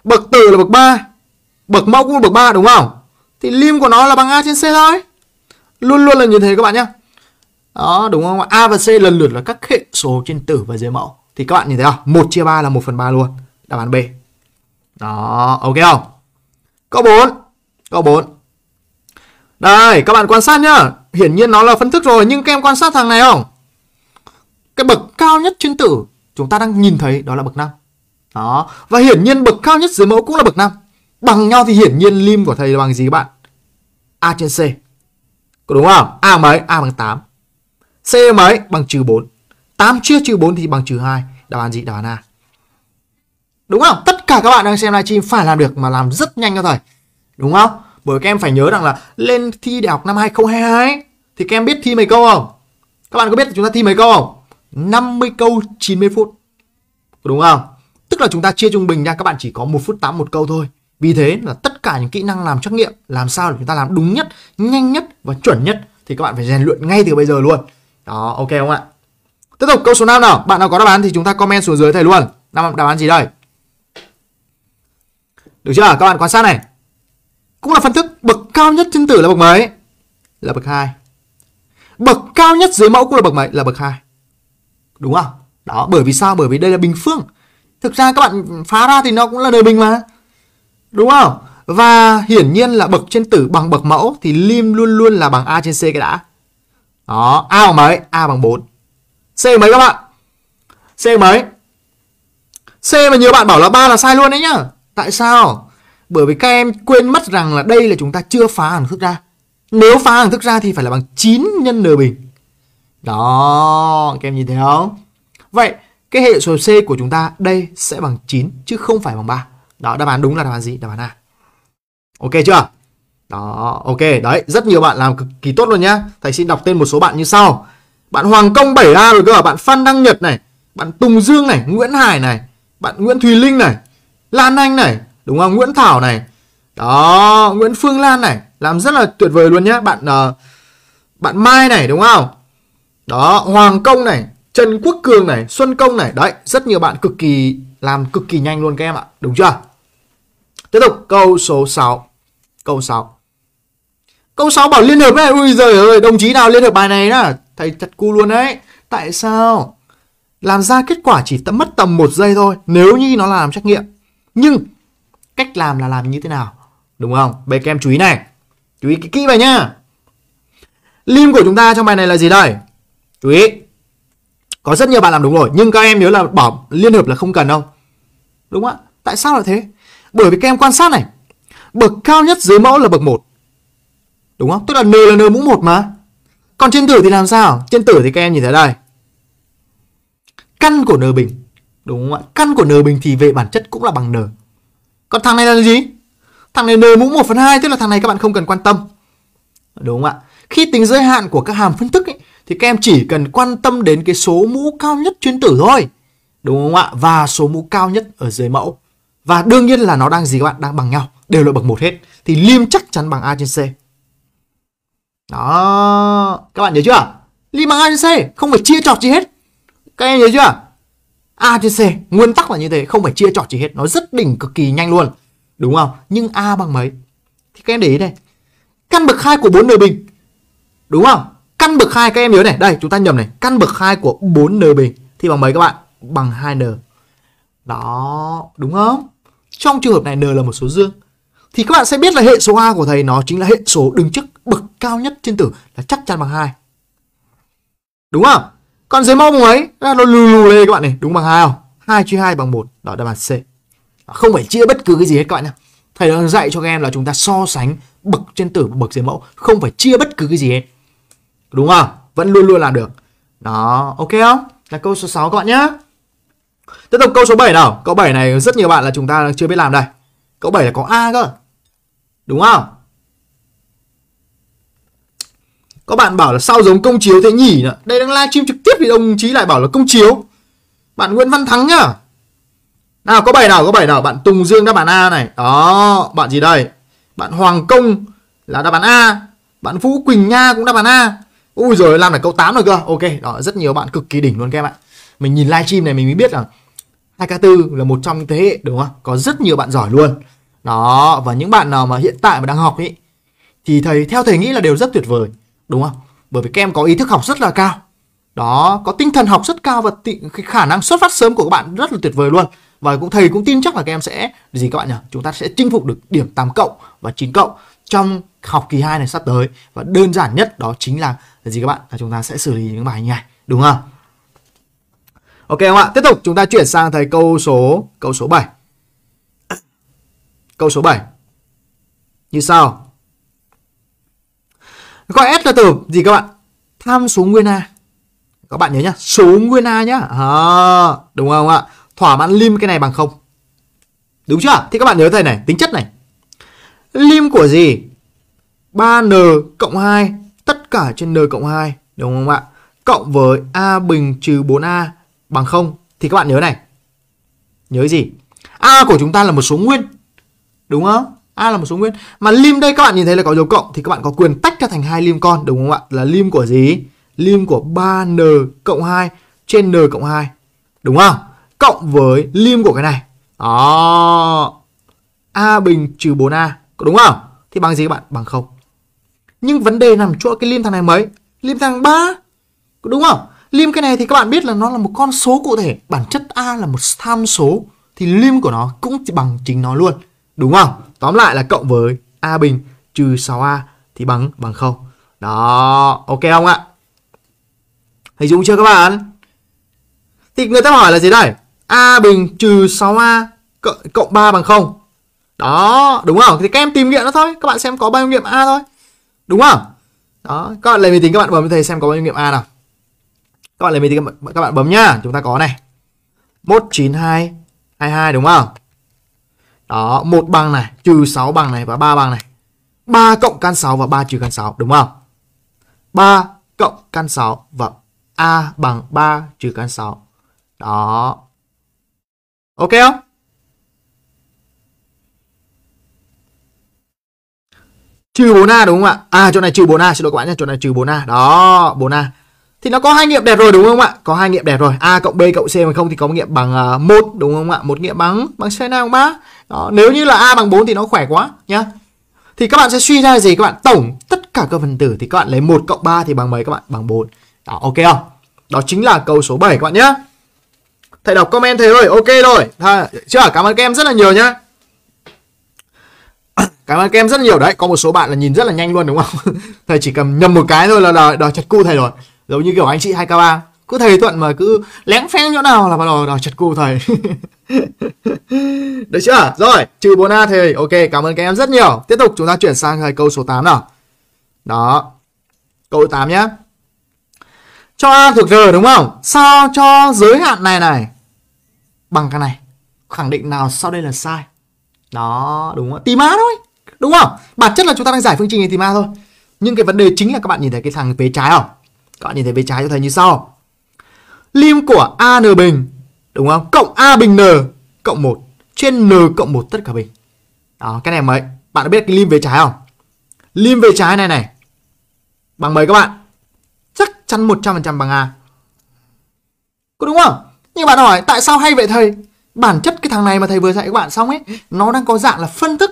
Bậc tử là bậc 3. Bậc mẫu cũng là bậc 3 đúng không? Thì lim của nó là bằng A trên C thôi. Luôn luôn là như thế các bạn nhé. Đó đúng không? A và C lần lượt là các hệ số trên tử và dưới mẫu. Thì các bạn nhìn thấy không? 1 chia 3 là 1 phần 3 luôn. Đáp án B. Đó, ok không? Câu 4. Câu 4. Đây, các bạn quan sát nhá. Hiển nhiên nó là phân thức rồi nhưng các em quan sát thằng này không? Cái bậc cao nhất trên tử chúng ta đang nhìn thấy đó là bậc 5. Đó, và hiển nhiên bậc cao nhất dưới mẫu cũng là bậc 5. Bằng nhau thì hiển nhiên lim của thầy là bằng gì các bạn? A trên C. Có đúng không? A mấy? A bằng 8. C mấy? Bằng trừ 4. 8 chia trừ 4 thì bằng trừ 2. Đáp án gì? Đáp án A. Đúng không? Tất cả các bạn đang xem livestream phải làm được mà làm rất nhanh cho thầy đúng không bởi các em phải nhớ rằng là lên thi đại học năm 2022 ấy, thì các em biết thi mấy câu không các bạn có biết chúng ta thi mấy câu không 50 câu 90 phút đúng không tức là chúng ta chia trung bình nha các bạn chỉ có 1 phút 8 một câu thôi vì thế là tất cả những kỹ năng làm trắc nghiệm làm sao để chúng ta làm đúng nhất nhanh nhất và chuẩn nhất thì các bạn phải rèn luyện ngay từ bây giờ luôn đó ok không ạ tiếp tục câu số 5 nào bạn nào có đáp án thì chúng ta comment xuống dưới thầy luôn năm đáp án gì đây được chưa? Các bạn quan sát này. Cũng là phân thức bậc cao nhất trên tử là bậc mấy? Là bậc 2. Bậc cao nhất dưới mẫu cũng là bậc mấy? Là bậc 2. Đúng không? Đó, bởi vì sao? Bởi vì đây là bình phương. Thực ra các bạn phá ra thì nó cũng là đời bình mà. Đúng không? Và hiển nhiên là bậc trên tử bằng bậc mẫu thì lim luôn luôn là bằng A trên C cái đã. Đó, A bằng mấy? A bằng 4. C bằng mấy các bạn? C bằng mấy? C mà nhiều bạn bảo là ba là sai luôn đấy nhá. Tại sao? Bởi vì các em quên mất rằng là đây là chúng ta chưa phá hằng thức ra. Nếu phá hằng thức ra thì phải là bằng 9 nhân n bình. Đó, các em nhìn thấy không? Vậy, cái hệ số C của chúng ta đây sẽ bằng 9 chứ không phải bằng 3. Đó, đáp án đúng là đáp án gì? Đáp án A. Ok chưa? Đó, ok, đấy, rất nhiều bạn làm cực kỳ tốt luôn nhá. Thầy xin đọc tên một số bạn như sau. Bạn Hoàng Công 7A rồi cơ, bạn Phan Đăng Nhật này, bạn Tùng Dương này, Nguyễn Hải này, bạn Nguyễn Thùy Linh này, Lan Anh này, đúng không? Nguyễn Thảo này. Đó, Nguyễn Phương Lan này, làm rất là tuyệt vời luôn nhá. Bạn uh, bạn Mai này đúng không? Đó, Hoàng Công này, Trần Quốc Cường này, Xuân Công này. Đấy, rất nhiều bạn cực kỳ làm cực kỳ nhanh luôn các em ạ, đúng chưa? Tiếp tục câu số 6. Câu 6. Câu 6 bảo liên hợp này, ui giời ơi, đồng chí nào liên hợp bài này đó, thầy thật cu luôn đấy. Tại sao? Làm ra kết quả chỉ mất tầm một giây thôi, nếu như nó làm trách nhiệm nhưng cách làm là làm như thế nào đúng không vậy kem chú ý này chú ý kỹ vào nhá lim của chúng ta trong bài này là gì đây chú ý có rất nhiều bạn làm đúng rồi nhưng các em nhớ là bỏ liên hợp là không cần đâu đúng không ạ tại sao là thế bởi vì các em quan sát này bậc cao nhất dưới mẫu là bậc 1 đúng không tức là n là n mũ một mà còn trên tử thì làm sao trên tử thì các em nhìn thấy đây căn của n bình đúng không ạ căn của n bình thì về bản chất cũng là bằng n. Còn thằng này là gì? Thằng này n mũ 1 phần hai tức là thằng này các bạn không cần quan tâm. Đúng không ạ? Khi tính giới hạn của các hàm phân tích ấy, thì các em chỉ cần quan tâm đến cái số mũ cao nhất chuyến tử thôi. Đúng không ạ? Và số mũ cao nhất ở dưới mẫu. Và đương nhiên là nó đang gì các bạn? Đang bằng nhau. Đều là bậc một hết. Thì lim chắc chắn bằng A trên C. Đó. Các bạn nhớ chưa? lim bằng A trên C. Không phải chia trọt gì hết. Các em nhớ chưa? A trên C nguyên tắc là như thế không phải chia trọt chỉ hết nó rất đỉnh cực kỳ nhanh luôn đúng không nhưng A bằng mấy thì các em để ý đây căn bậc hai của bốn n bình đúng không căn bậc hai các em nhớ này đây chúng ta nhầm này căn bậc hai của bốn n bình thì bằng mấy các bạn bằng 2 n đó đúng không trong trường hợp này n là một số dương thì các bạn sẽ biết là hệ số A của thầy nó chính là hệ số đứng trước bậc cao nhất trên tử là chắc chắn bằng hai đúng không còn dưới mông ấy là nó lù lù lê các bạn này đúng bằng hai không hai chia hai bằng một đó là đáp án c không phải chia bất cứ cái gì hết các bạn nhé thầy đang dạy cho các em là chúng ta so sánh bậc trên tử bậc dưới mẫu không phải chia bất cứ cái gì hết đúng không vẫn luôn luôn làm được đó ok không là câu số 6 các bạn nhé tiếp tục câu số 7 nào câu 7 này rất nhiều bạn là chúng ta chưa biết làm đây câu 7 là có a cơ đúng không Có bạn bảo là sao giống công chiếu thế nhỉ? Nữa. Đây đang livestream trực tiếp thì đồng chí lại bảo là công chiếu. Bạn Nguyễn Văn Thắng nhá. Nào có bài nào có bài nào bạn Tùng Dương đáp án A này. Đó, bạn gì đây? Bạn Hoàng Công là đáp án A. Bạn Vũ Quỳnh Nha cũng đáp án A. Ui rồi làm được câu 8 rồi cơ. Ok, đó rất nhiều bạn cực kỳ đỉnh luôn các em ạ. Mình nhìn livestream này mình mới biết là hai k tư là một trong những thế hệ đúng không? Có rất nhiều bạn giỏi luôn. Đó, và những bạn nào mà hiện tại mà đang học ấy thì thầy theo thầy nghĩ là đều rất tuyệt vời đúng không? Bởi vì các em có ý thức học rất là cao. Đó, có tinh thần học rất cao và tị, khả năng xuất phát sớm của các bạn rất là tuyệt vời luôn. Và cũng thầy cũng tin chắc là các em sẽ gì các bạn nhỉ? Chúng ta sẽ chinh phục được điểm 8 cộng và 9 cộng trong học kỳ 2 này sắp tới và đơn giản nhất đó chính là, là gì các bạn? Là chúng ta sẽ xử lý những bài như này, đúng không? Ok không ạ? Tiếp tục chúng ta chuyển sang thầy câu số câu số 7. Câu số 7. Như sau. Gọi S là từ gì các bạn? Tham số nguyên A. Các bạn nhớ nhá, số nguyên A nhá. À, đúng không ạ? Thỏa mãn lim cái này bằng không. Đúng chưa? Thì các bạn nhớ thầy này, tính chất này. Lim của gì? 3n cộng 2 tất cả trên n cộng 2 đúng không ạ? Cộng với a bình trừ 4a bằng không. thì các bạn nhớ này. Nhớ gì? A của chúng ta là một số nguyên. Đúng không? A là một số nguyên. Mà lim đây các bạn nhìn thấy là có dấu cộng thì các bạn có quyền tách ra thành hai lim con đúng không ạ? Là lim của gì? Lim của 3n cộng 2 trên n cộng 2. Đúng không? Cộng với lim của cái này. Đó. A bình trừ 4A. có Đúng không? Thì bằng gì các bạn? Bằng không. Nhưng vấn đề nằm chỗ cái lim thằng này mấy? Lim thằng 3. Đúng không? Lim cái này thì các bạn biết là nó là một con số cụ thể. Bản chất A là một tham số. Thì lim của nó cũng bằng chính nó luôn. Đúng không? Tóm lại là cộng với A bình trừ 6A thì bằng bằng 0. Đó, ok không ạ? Hình dung chưa các bạn? Thì người ta hỏi là gì đây? A bình trừ 6A cộng, cộng 3 bằng 0. Đó, đúng không? Thì các em tìm nghiệm nó thôi. Các bạn xem có bao nhiêu nghiệm A thôi. Đúng không? Đó, các bạn lấy máy tính các bạn bấm thầy xem có bao nhiêu nghiệm A nào. Các bạn lấy máy tính các bạn, các bạn bấm nhá. Chúng ta có này. 19222 đúng không? Đó, một bằng này, trừ 6 bằng này và ba bằng này. 3 cộng căn 6 và 3 trừ căn 6, đúng không? 3 cộng căn 6 và A bằng 3 trừ căn 6. Đó. Ok không? Trừ 4A đúng không ạ? À, chỗ này trừ 4A, xin lỗi các bạn nhé, chỗ này trừ 4A. Đó, 4A thì nó có hai nghiệm đẹp rồi đúng không ạ có hai nghiệm đẹp rồi a cộng b cộng c bằng không thì có một nghiệm bằng ờ, một đúng không ạ một nghiệm bằng bằng c nào bằng ba đó nếu như là a bằng 4 thì nó khỏe quá nhá thì các bạn sẽ suy ra là gì các bạn tổng tất cả các phần tử thì các bạn lấy 1 cộng 3 thì bằng mấy các bạn bằng 4 đó ok không đó chính là câu số 7 các bạn nhé thầy đọc comment thầy ơi ok rồi Tha, chưa cảm ơn các em rất là nhiều nhá <coughs> cảm ơn các em rất là nhiều đấy có một số bạn là nhìn rất là nhanh luôn đúng không <laughs> thầy chỉ cầm nhầm một cái thôi là đòi, đòi chặt cu thầy rồi giống như kiểu anh chị 2K3 cứ thầy thuận mà cứ lén phen chỗ nào là bắt đầu đòi chật cô thầy <laughs> được chưa rồi trừ bốn a thầy ok cảm ơn các em rất nhiều tiếp tục chúng ta chuyển sang thầy câu số 8 nào đó câu 8 nhé cho a thuộc r đúng không sao cho giới hạn này này bằng cái này khẳng định nào sau đây là sai đó đúng không tìm a thôi đúng không bản chất là chúng ta đang giải phương trình này tìm a thôi nhưng cái vấn đề chính là các bạn nhìn thấy cái thằng phía trái không các bạn nhìn thấy bên trái cho thầy như sau. Lim của a n bình, đúng không? Cộng A bình N cộng 1 trên N cộng 1 tất cả bình. Đó, cái này mấy bạn đã biết cái lim về trái không? Lim về trái này này. Bằng mấy các bạn? Chắc chắn 100% bằng A. Có đúng không? Nhưng bạn hỏi tại sao hay vậy thầy? Bản chất cái thằng này mà thầy vừa dạy các bạn xong ấy, nó đang có dạng là phân thức.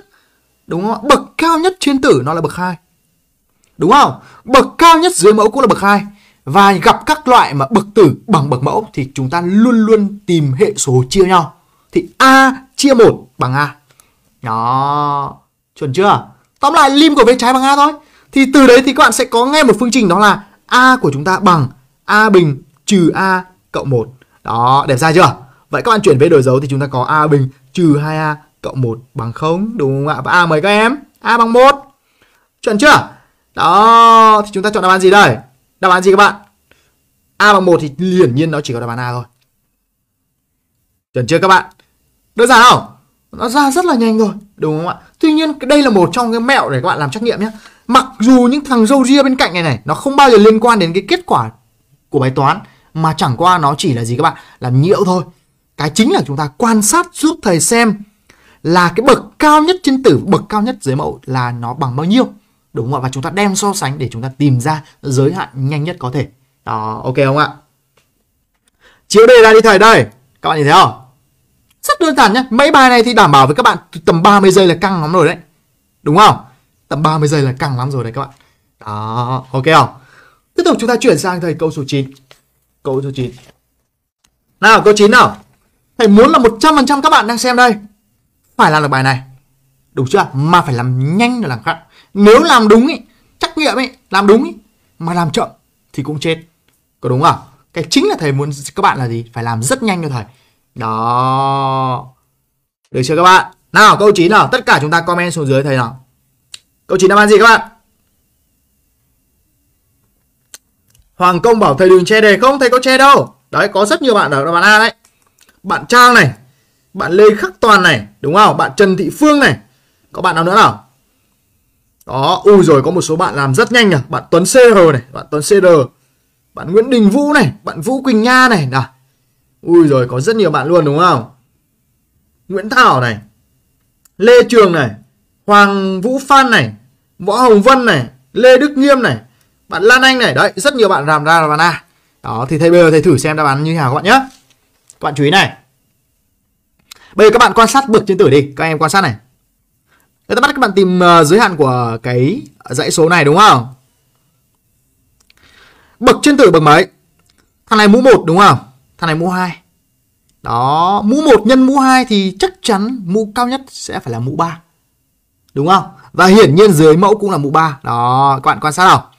Đúng không? Bậc cao nhất trên tử nó là bậc 2. Đúng không? Bậc cao nhất dưới mẫu cũng là bậc 2 và gặp các loại mà bậc tử bằng bậc mẫu thì chúng ta luôn luôn tìm hệ số chia nhau. Thì A chia 1 bằng A. Đó, chuẩn chưa? Tóm lại lim của bên trái bằng A thôi. Thì từ đấy thì các bạn sẽ có ngay một phương trình đó là A của chúng ta bằng A bình trừ A cộng 1. Đó, đẹp ra chưa? Vậy các bạn chuyển về đổi dấu thì chúng ta có A bình trừ 2A cộng 1 bằng 0. Đúng không ạ? Và A mấy các em? A bằng 1. Chuẩn chưa? Đó, thì chúng ta chọn đáp án gì đây? Đáp án gì các bạn? A bằng 1 thì hiển nhiên nó chỉ có đáp án A thôi. Chuẩn chưa các bạn? Đơn giản không? Nó ra rất là nhanh rồi, đúng không ạ? Tuy nhiên đây là một trong cái mẹo để các bạn làm trắc nghiệm nhé. Mặc dù những thằng râu ria bên cạnh này này nó không bao giờ liên quan đến cái kết quả của bài toán mà chẳng qua nó chỉ là gì các bạn? Là nhiễu thôi. Cái chính là chúng ta quan sát giúp thầy xem là cái bậc cao nhất trên tử, bậc cao nhất dưới mẫu là nó bằng bao nhiêu đúng không ạ và chúng ta đem so sánh để chúng ta tìm ra giới hạn nhanh nhất có thể đó ok không ạ chiếu đề ra đi thầy đây các bạn nhìn thấy không rất đơn giản nhá mấy bài này thì đảm bảo với các bạn tầm 30 giây là căng lắm rồi đấy đúng không tầm 30 giây là căng lắm rồi đấy các bạn đó ok không tiếp tục chúng ta chuyển sang thầy câu số 9 câu số 9 nào câu 9 nào thầy muốn là 100% các bạn đang xem đây phải làm được bài này đúng chưa mà phải làm nhanh là làm khác nếu làm đúng ấy trách nhiệm ấy làm đúng ấy mà làm chậm thì cũng chết có đúng không cái chính là thầy muốn các bạn là gì phải làm rất nhanh cho thầy đó được chưa các bạn nào câu 9 nào tất cả chúng ta comment xuống dưới thầy nào câu 9 đáp án gì các bạn Hoàng Công bảo thầy đừng che đề không thầy có che đâu đấy có rất nhiều bạn ở đáp án A đấy bạn Trang này bạn Lê Khắc Toàn này đúng không bạn Trần Thị Phương này có bạn nào nữa nào đó ui rồi có một số bạn làm rất nhanh nhỉ bạn Tuấn CR này bạn Tuấn CR bạn Nguyễn Đình Vũ này bạn Vũ Quỳnh Nha này nè ui rồi có rất nhiều bạn luôn đúng không Nguyễn Thảo này Lê Trường này Hoàng Vũ Phan này Võ Hồng Vân này Lê Đức Nghiêm này bạn Lan Anh này đấy rất nhiều bạn làm ra là bạn A à. đó thì thầy bây giờ thầy thử xem đáp án như thế nào các bạn nhé các bạn chú ý này bây giờ các bạn quan sát bực trên tử đi các em quan sát này Người ta bắt các bạn tìm ờ, giới hạn của cái dãy số này đúng không? Bậc trên tử bằng mấy? Thằng này mũ 1 đúng không? Thằng này mũ 2. Đó, mũ 1 nhân mũ 2 thì chắc chắn mũ cao nhất sẽ phải là mũ 3. Đúng không? Và hiển nhiên dưới mẫu cũng là mũ 3. Đó, các bạn quan sát nào.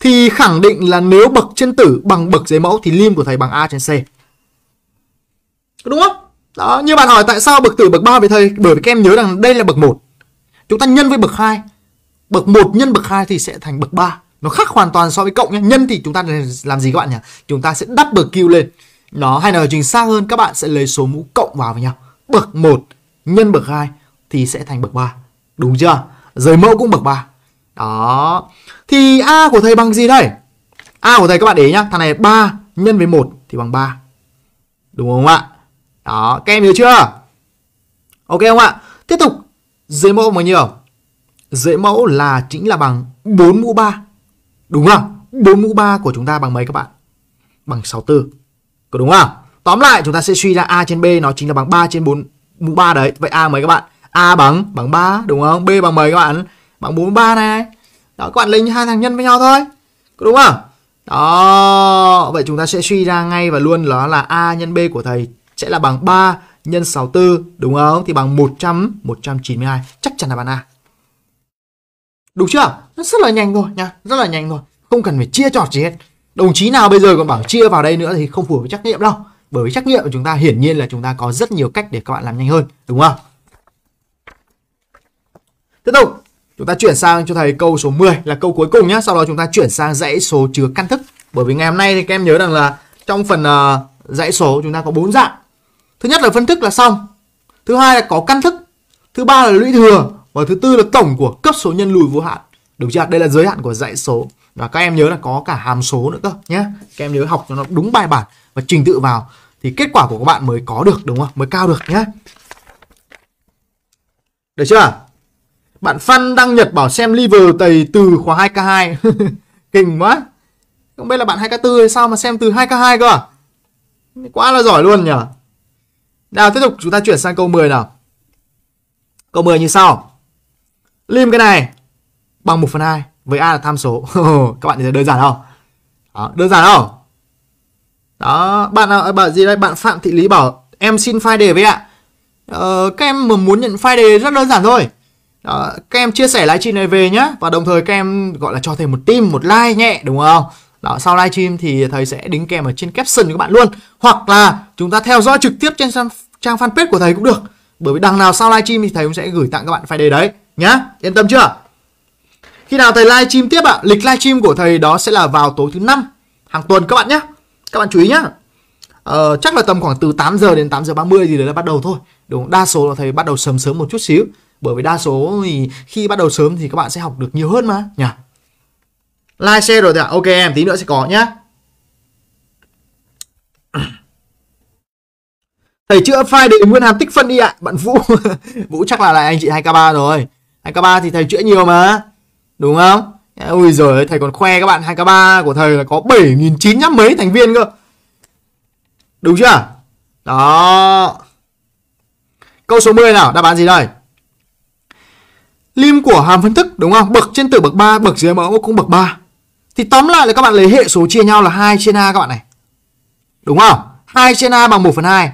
Thì khẳng định là nếu bậc trên tử bằng bậc dưới mẫu thì lim của thầy bằng A trên C. Đúng không? Đó, như bạn hỏi tại sao bậc tử bậc 3 với thầy? Bởi vì các em nhớ rằng đây là bậc 1 chúng ta nhân với bậc 2 bậc 1 nhân bậc 2 thì sẽ thành bậc 3 nó khác hoàn toàn so với cộng nhé nhân thì chúng ta làm gì các bạn nhỉ chúng ta sẽ đắp bậc Q lên nó hay là trình xa hơn các bạn sẽ lấy số mũ cộng vào với nhau bậc 1 nhân bậc 2 thì sẽ thành bậc 3 đúng chưa giới mẫu cũng bậc 3 đó thì A của thầy bằng gì đây A của thầy các bạn để ý nhá thằng này 3 nhân với 1 thì bằng 3 đúng không ạ đó các em hiểu chưa ok không ạ tiếp tục dưới mẫu bao nhiêu? Dưới mẫu là chính là bằng 4 mũ 3. Đúng không? 4 mũ 3 của chúng ta bằng mấy các bạn? Bằng 64. Có đúng không? Tóm lại chúng ta sẽ suy ra A trên B nó chính là bằng 3 trên 4 mũ 3 đấy. Vậy A mấy các bạn? A bằng bằng 3 đúng không? B bằng mấy các bạn? Bằng mũ 43 này. Đó các bạn lấy hai thằng nhân với nhau thôi. Có đúng không? Đó, vậy chúng ta sẽ suy ra ngay và luôn đó là A nhân B của thầy sẽ là bằng 3 nhân 64 đúng không? Thì bằng 100 192. Chắc chắn là bạn A. Đúng chưa? Nó rất là nhanh rồi nha, rất là nhanh rồi. Không cần phải chia trọt gì hết. Đồng chí nào bây giờ còn bảo chia vào đây nữa thì không phù hợp với trách nhiệm đâu. Bởi vì trách nhiệm của chúng ta hiển nhiên là chúng ta có rất nhiều cách để các bạn làm nhanh hơn, đúng không? Tiếp tục, chúng ta chuyển sang cho thầy câu số 10 là câu cuối cùng nhé. Sau đó chúng ta chuyển sang dãy số chứa căn thức. Bởi vì ngày hôm nay thì các em nhớ rằng là trong phần uh, dãy số chúng ta có bốn dạng thứ nhất là phân thức là xong thứ hai là có căn thức thứ ba là lũy thừa và thứ tư là tổng của cấp số nhân lùi vô hạn được chưa đây là giới hạn của dãy số và các em nhớ là có cả hàm số nữa cơ nhé các em nhớ học cho nó đúng bài bản và trình tự vào thì kết quả của các bạn mới có được đúng không mới cao được nhé được chưa bạn Phan Đăng Nhật bảo xem liver tầy từ khóa 2K2 <laughs> Kinh quá Không biết là bạn 2K4 hay sao mà xem từ 2K2 cơ à? Quá là giỏi luôn nhỉ nào tiếp tục chúng ta chuyển sang câu 10 nào. Câu 10 như sau. Lim cái này bằng 1 phần 2 với A là tham số. <laughs> các bạn thấy đơn giản không? Đó, đơn giản không? Đó, bạn nào, bảo gì đây? Bạn Phạm Thị Lý bảo em xin file đề với ạ. Ờ, các em mà muốn nhận file đề rất đơn giản thôi. Đó, các em chia sẻ lại chị này về nhá và đồng thời các em gọi là cho thêm một tim một like nhẹ đúng không? đó, sau livestream thì thầy sẽ đính kèm ở trên caption của các bạn luôn hoặc là chúng ta theo dõi trực tiếp trên trang fanpage của thầy cũng được bởi vì đằng nào sau livestream thì thầy cũng sẽ gửi tặng các bạn file đấy nhá yên tâm chưa khi nào thầy livestream tiếp ạ à? lịch livestream của thầy đó sẽ là vào tối thứ năm hàng tuần các bạn nhé các bạn chú ý nhá ờ, chắc là tầm khoảng từ 8 giờ đến 8 giờ 30 gì đấy là bắt đầu thôi đúng đa số là thầy bắt đầu sớm sớm một chút xíu bởi vì đa số thì khi bắt đầu sớm thì các bạn sẽ học được nhiều hơn mà nhỉ Like share rồi thì ạ. À? Ok em tí nữa sẽ có nhé. Thầy chữa file định nguyên hàm tích phân đi ạ. À. Bạn Vũ. <laughs> Vũ chắc là lại anh chị 2K3 rồi. 2K3 thì thầy chữa nhiều mà. Đúng không? Ui giời thầy còn khoe các bạn 2K3 của thầy là có 7.900 mấy thành viên cơ. Đúng chưa? Đó. Câu số 10 nào, đáp án gì đây? Lim của hàm phân thức đúng không? Bậc trên tử bậc 3, bậc dưới mẫu cũng bậc 3. Thì tóm lại là các bạn lấy hệ số chia nhau là 2 trên A các bạn này. Đúng không? 2 trên A bằng 1 phần 2.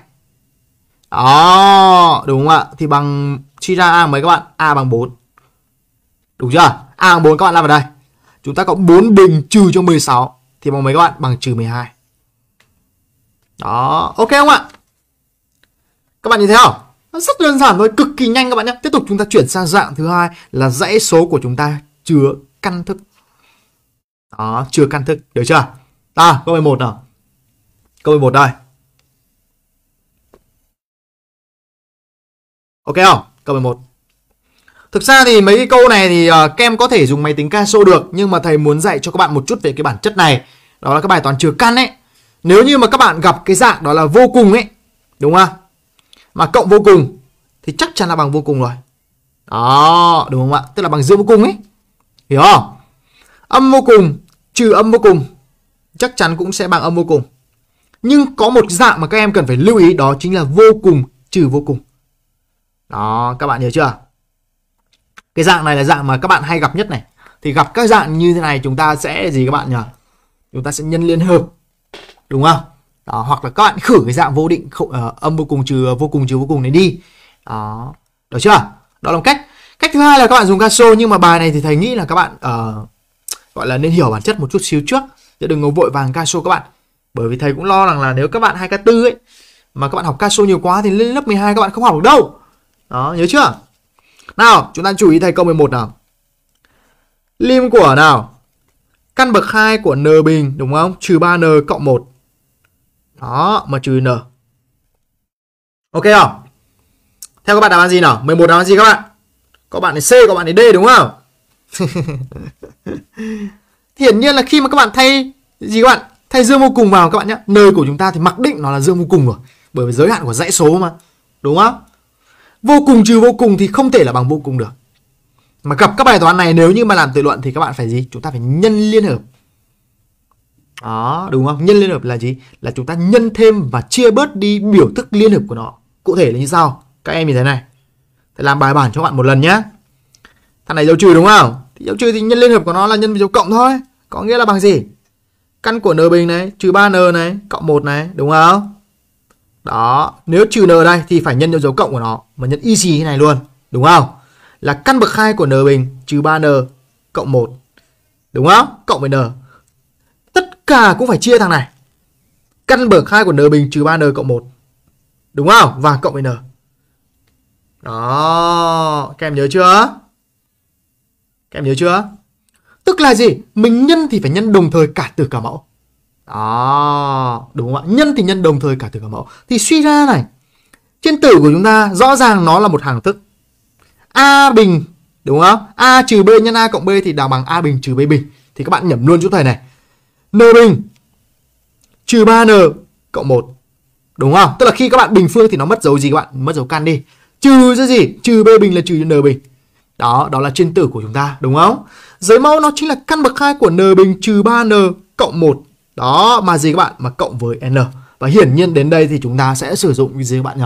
Đó, đúng không ạ? Thì bằng chia ra A mấy các bạn? A bằng 4. Đúng chưa? A bằng 4 các bạn làm vào đây. Chúng ta có 4 bình trừ cho 16 thì bằng mấy các bạn? Bằng trừ 12. Đó, ok không ạ? Các bạn nhìn thấy không? rất đơn giản thôi, cực kỳ nhanh các bạn nhé. Tiếp tục chúng ta chuyển sang dạng thứ hai là dãy số của chúng ta chứa căn thức đó, chưa căn thức, được chưa? ta câu 11 nào. Câu 11 đây. Ok không? Câu 11. Thực ra thì mấy cái câu này thì uh, ờ, các có thể dùng máy tính casio được nhưng mà thầy muốn dạy cho các bạn một chút về cái bản chất này. Đó là các bài toán trừ căn ấy. Nếu như mà các bạn gặp cái dạng đó là vô cùng ấy, đúng không? Mà cộng vô cùng thì chắc chắn là bằng vô cùng rồi. Đó, đúng không ạ? Tức là bằng dương vô cùng ấy. Hiểu không? Âm vô cùng trừ âm vô cùng chắc chắn cũng sẽ bằng âm vô cùng. Nhưng có một dạng mà các em cần phải lưu ý đó chính là vô cùng trừ vô cùng. Đó, các bạn hiểu chưa? Cái dạng này là dạng mà các bạn hay gặp nhất này. Thì gặp các dạng như thế này chúng ta sẽ gì các bạn nhỉ? Chúng ta sẽ nhân liên hợp. Đúng không? Đó, hoặc là các bạn khử cái dạng vô định khổ, uh, ờ, âm vô cùng trừ vô cùng trừ vô cùng này đi. Đó, được chưa? Đó là một cách. Cách thứ hai là các bạn dùng caso nhưng mà bài này thì thầy nghĩ là các bạn uh, gọi là nên hiểu bản chất một chút xíu trước chứ đừng có vội vàng ca số các bạn bởi vì thầy cũng lo rằng là nếu các bạn hai k tư ấy mà các bạn học ca số nhiều quá thì lên lớp 12 các bạn không học được đâu đó nhớ chưa nào chúng ta chú ý thầy câu 11 nào lim của nào căn bậc 2 của n bình đúng không trừ 3n cộng 1 đó mà trừ n ok không theo các bạn đáp án gì nào 11 đáp án gì các bạn có bạn này C có bạn này D đúng không <laughs> thì hiển nhiên là khi mà các bạn thay gì các bạn thay dương vô cùng vào các bạn nhé nơi của chúng ta thì mặc định nó là dương vô cùng rồi bởi vì giới hạn của dãy số mà đúng không vô cùng trừ vô cùng thì không thể là bằng vô cùng được mà gặp các bài toán này nếu như mà làm tự luận thì các bạn phải gì chúng ta phải nhân liên hợp đó đúng không nhân liên hợp là gì là chúng ta nhân thêm và chia bớt đi biểu thức liên hợp của nó cụ thể là như sau các em nhìn thế này thì làm bài bản cho các bạn một lần nhé thằng này dấu trừ đúng không dấu trừ thì nhân liên hợp của nó là nhân với dấu cộng thôi có nghĩa là bằng gì căn của n bình này trừ 3n này cộng 1 này đúng không đó nếu trừ n đây thì phải nhân theo dấu cộng của nó mà nhân y gì thế này luôn đúng không là căn bậc hai của n bình trừ 3n cộng 1 đúng không cộng với n tất cả cũng phải chia thằng này căn bậc hai của n bình trừ 3n cộng 1 đúng không và cộng với n đó các em nhớ chưa các em nhớ chưa? Tức là gì? Mình nhân thì phải nhân đồng thời cả từ cả mẫu. Đó, đúng không ạ? Nhân thì nhân đồng thời cả từ cả mẫu. Thì suy ra này, trên tử của chúng ta rõ ràng nó là một hàng thức. A bình, đúng không? A trừ B nhân A cộng B thì đào bằng A bình trừ B bình. Thì các bạn nhẩm luôn chỗ thầy này. N bình trừ 3N cộng 1. Đúng không? Tức là khi các bạn bình phương thì nó mất dấu gì các bạn? Mất dấu căn đi. Trừ cái gì? Trừ B bình là trừ N bình. Đó, đó là trên tử của chúng ta, đúng không? Dưới mẫu nó chính là căn bậc 2 của n bình trừ 3n cộng 1. Đó, mà gì các bạn? Mà cộng với n. Và hiển nhiên đến đây thì chúng ta sẽ sử dụng gì các bạn nhỉ?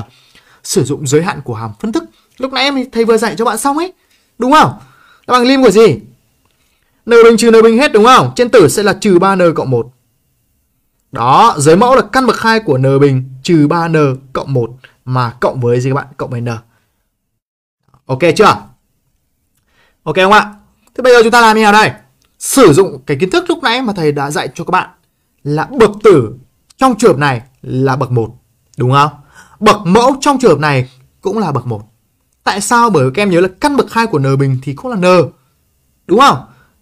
Sử dụng giới hạn của hàm phân thức. Lúc nãy em thầy vừa dạy cho bạn xong ấy. Đúng không? Là bằng lim của gì? N bình trừ n bình hết đúng không? Trên tử sẽ là trừ 3n cộng 1. Đó, giới mẫu là căn bậc 2 của n bình trừ 3n cộng 1 mà cộng với gì các bạn? Cộng với n. Ok chưa? Ok không ạ? Thế bây giờ chúng ta làm như nào đây? Sử dụng cái kiến thức lúc nãy mà thầy đã dạy cho các bạn là bậc tử trong trường hợp này là bậc 1, đúng không? Bậc mẫu trong trường hợp này cũng là bậc 1. Tại sao? Bởi các em nhớ là căn bậc 2 của n bình thì cũng là n. Đúng không?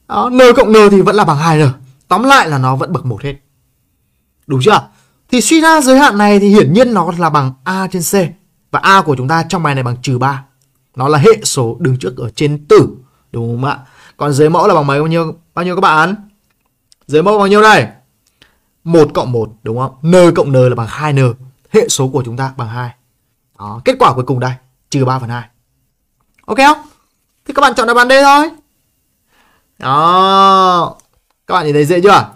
Đó, n cộng n thì vẫn là bằng 2n. Tóm lại là nó vẫn bậc 1 hết. Đúng chưa? Thì suy ra giới hạn này thì hiển nhiên nó là bằng a trên c và a của chúng ta trong bài này bằng trừ 3. Nó là hệ số đứng trước ở trên tử đúng không ạ? Còn dưới mẫu là bằng mấy bao nhiêu bao nhiêu các bạn? Dưới mẫu bao nhiêu đây? 1 cộng 1 đúng không? N cộng N là bằng 2N. Hệ số của chúng ta bằng 2. Đó, kết quả cuối cùng đây, trừ 3 phần 2. Ok không? Thì các bạn chọn đáp án D thôi. Đó. Các bạn nhìn thấy dễ chưa?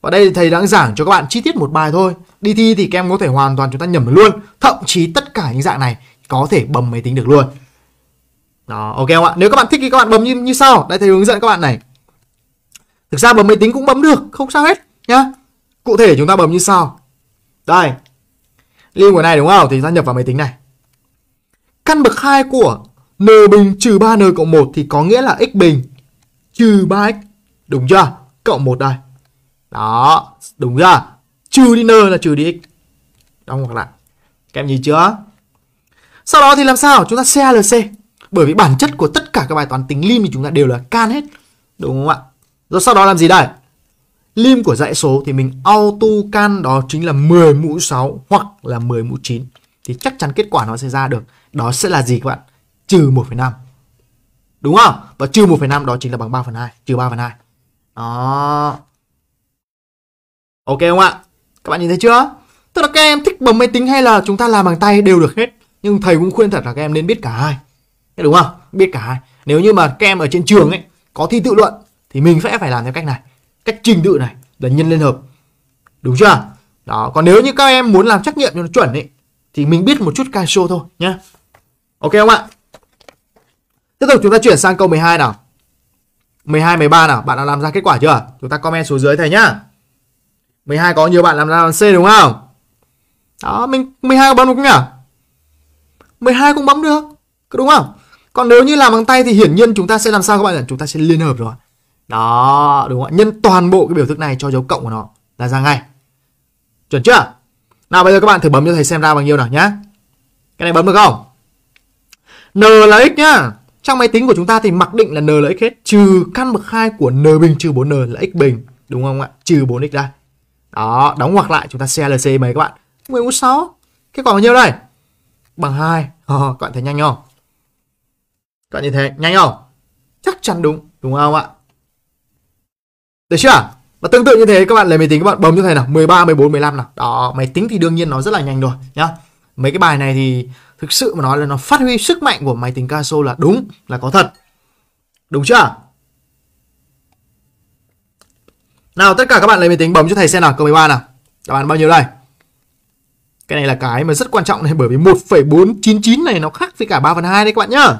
Và đây thầy đang giảng cho các bạn chi tiết một bài thôi. Đi thi thì các em có thể hoàn toàn chúng ta nhầm luôn. Thậm chí tất cả những dạng này có thể bấm máy tính được luôn. Đó, ok không ạ? Nếu các bạn thích thì các bạn bấm như như sau. Đây thầy hướng dẫn các bạn này. Thực ra bấm máy tính cũng bấm được, không sao hết nhá. Cụ thể chúng ta bấm như sau. Đây. Link của này đúng không? Thì gia nhập vào máy tính này. Căn bậc 2 của n bình trừ 3n cộng 1 thì có nghĩa là x bình trừ 3x. Đúng chưa? Cộng 1 đây. Đó, đúng chưa? Trừ đi n là trừ đi x. Đóng ngoặc lại. Các em nhìn chưa? Sau đó thì làm sao? Chúng ta CLC bởi vì bản chất của tất cả các bài toán tính lim thì chúng ta đều là can hết đúng không ạ rồi sau đó làm gì đây lim của dãy số thì mình auto can đó chính là 10 mũ 6 hoặc là 10 mũ 9 thì chắc chắn kết quả nó sẽ ra được đó sẽ là gì các bạn trừ 1,5 đúng không và trừ 1,5 đó chính là bằng 3 phần 2 trừ 3 phần 2 đó ok không ạ các bạn nhìn thấy chưa tức là các em thích bấm máy tính hay là chúng ta làm bằng tay đều được hết nhưng thầy cũng khuyên thật là các em nên biết cả hai đúng không biết cả hai nếu như mà các em ở trên trường ấy có thi tự luận thì mình sẽ phải làm theo cách này cách trình tự này là nhân liên hợp đúng chưa đó còn nếu như các em muốn làm trách nhiệm cho nó chuẩn ấy thì mình biết một chút calcio thôi nhá ok không ạ tiếp tục chúng ta chuyển sang câu 12 nào 12 13 nào bạn đã làm ra kết quả chưa chúng ta comment xuống dưới thầy nhá 12 có nhiều bạn làm ra C đúng không đó mình 12 có bấm được không nhỉ 12 cũng bấm được đúng không còn nếu như làm bằng tay thì hiển nhiên chúng ta sẽ làm sao các bạn nhỉ chúng ta sẽ liên hợp rồi đó đúng không ạ nhân toàn bộ cái biểu thức này cho dấu cộng của nó là ra ngay chuẩn chưa nào bây giờ các bạn thử bấm cho thầy xem ra bao nhiêu nào nhá cái này bấm được không n là x nhá trong máy tính của chúng ta thì mặc định là n là x hết trừ căn bậc hai của n bình trừ 4n là x bình đúng không ạ trừ 4x ra đó đóng ngoặc lại chúng ta CLC mấy các bạn 11 6 kết quả bao nhiêu đây bằng hai <laughs> các bạn thấy nhanh không bạn nhìn thấy nhanh không? Chắc chắn đúng, đúng không ạ? Được chưa? Và tương tự như thế các bạn lấy máy tính các bạn bấm như thế này nào, 13, 14, 15 nào. Đó, máy tính thì đương nhiên nó rất là nhanh rồi nhá. Mấy cái bài này thì thực sự mà nói là nó phát huy sức mạnh của máy tính Casio là đúng, là có thật. Đúng chưa? Nào tất cả các bạn lấy máy tính bấm cho thầy xem nào, câu 13 nào. Các bạn bao nhiêu đây? Cái này là cái mà rất quan trọng này bởi vì 1,499 này nó khác với cả 3 phần 2 đấy các bạn nhá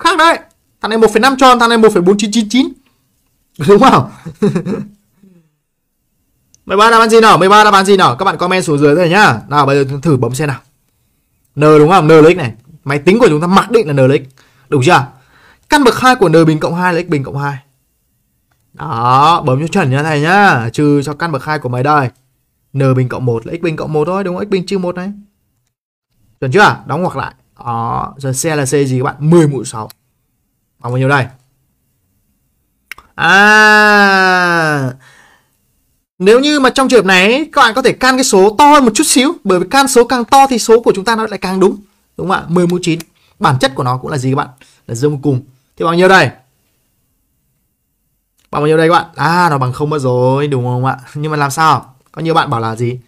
khác đấy thằng này 1,5 tròn thằng này 1,4999 <laughs> đúng không <laughs> mười ba đáp án gì nào ba đáp án gì nào các bạn comment xuống dưới rồi nhá nào bây giờ thử bấm xem nào n đúng không n lấy này máy tính của chúng ta mặc định là n lấy đúng chưa căn bậc hai của n bình cộng hai lấy bình cộng hai đó bấm cho chuẩn nhá thầy nhá trừ cho căn bậc hai của máy đây n bình cộng một lấy bình cộng một thôi đúng không x bình trừ một này chuẩn chưa đóng ngoặc lại đó, giờ C là C gì các bạn? 10 mũ 6. Bằng bao nhiêu đây? À, nếu như mà trong trường hợp này các bạn có thể can cái số to hơn một chút xíu bởi vì can số càng to thì số của chúng ta nó lại càng đúng. Đúng không ạ? 10 mũ 9. Bản chất của nó cũng là gì các bạn? Là dương cùng. Thì bao nhiêu đây? Bằng bao nhiêu đây các bạn? À nó bằng không mất rồi đúng không ạ? Nhưng mà làm sao? Có nhiều bạn bảo là gì?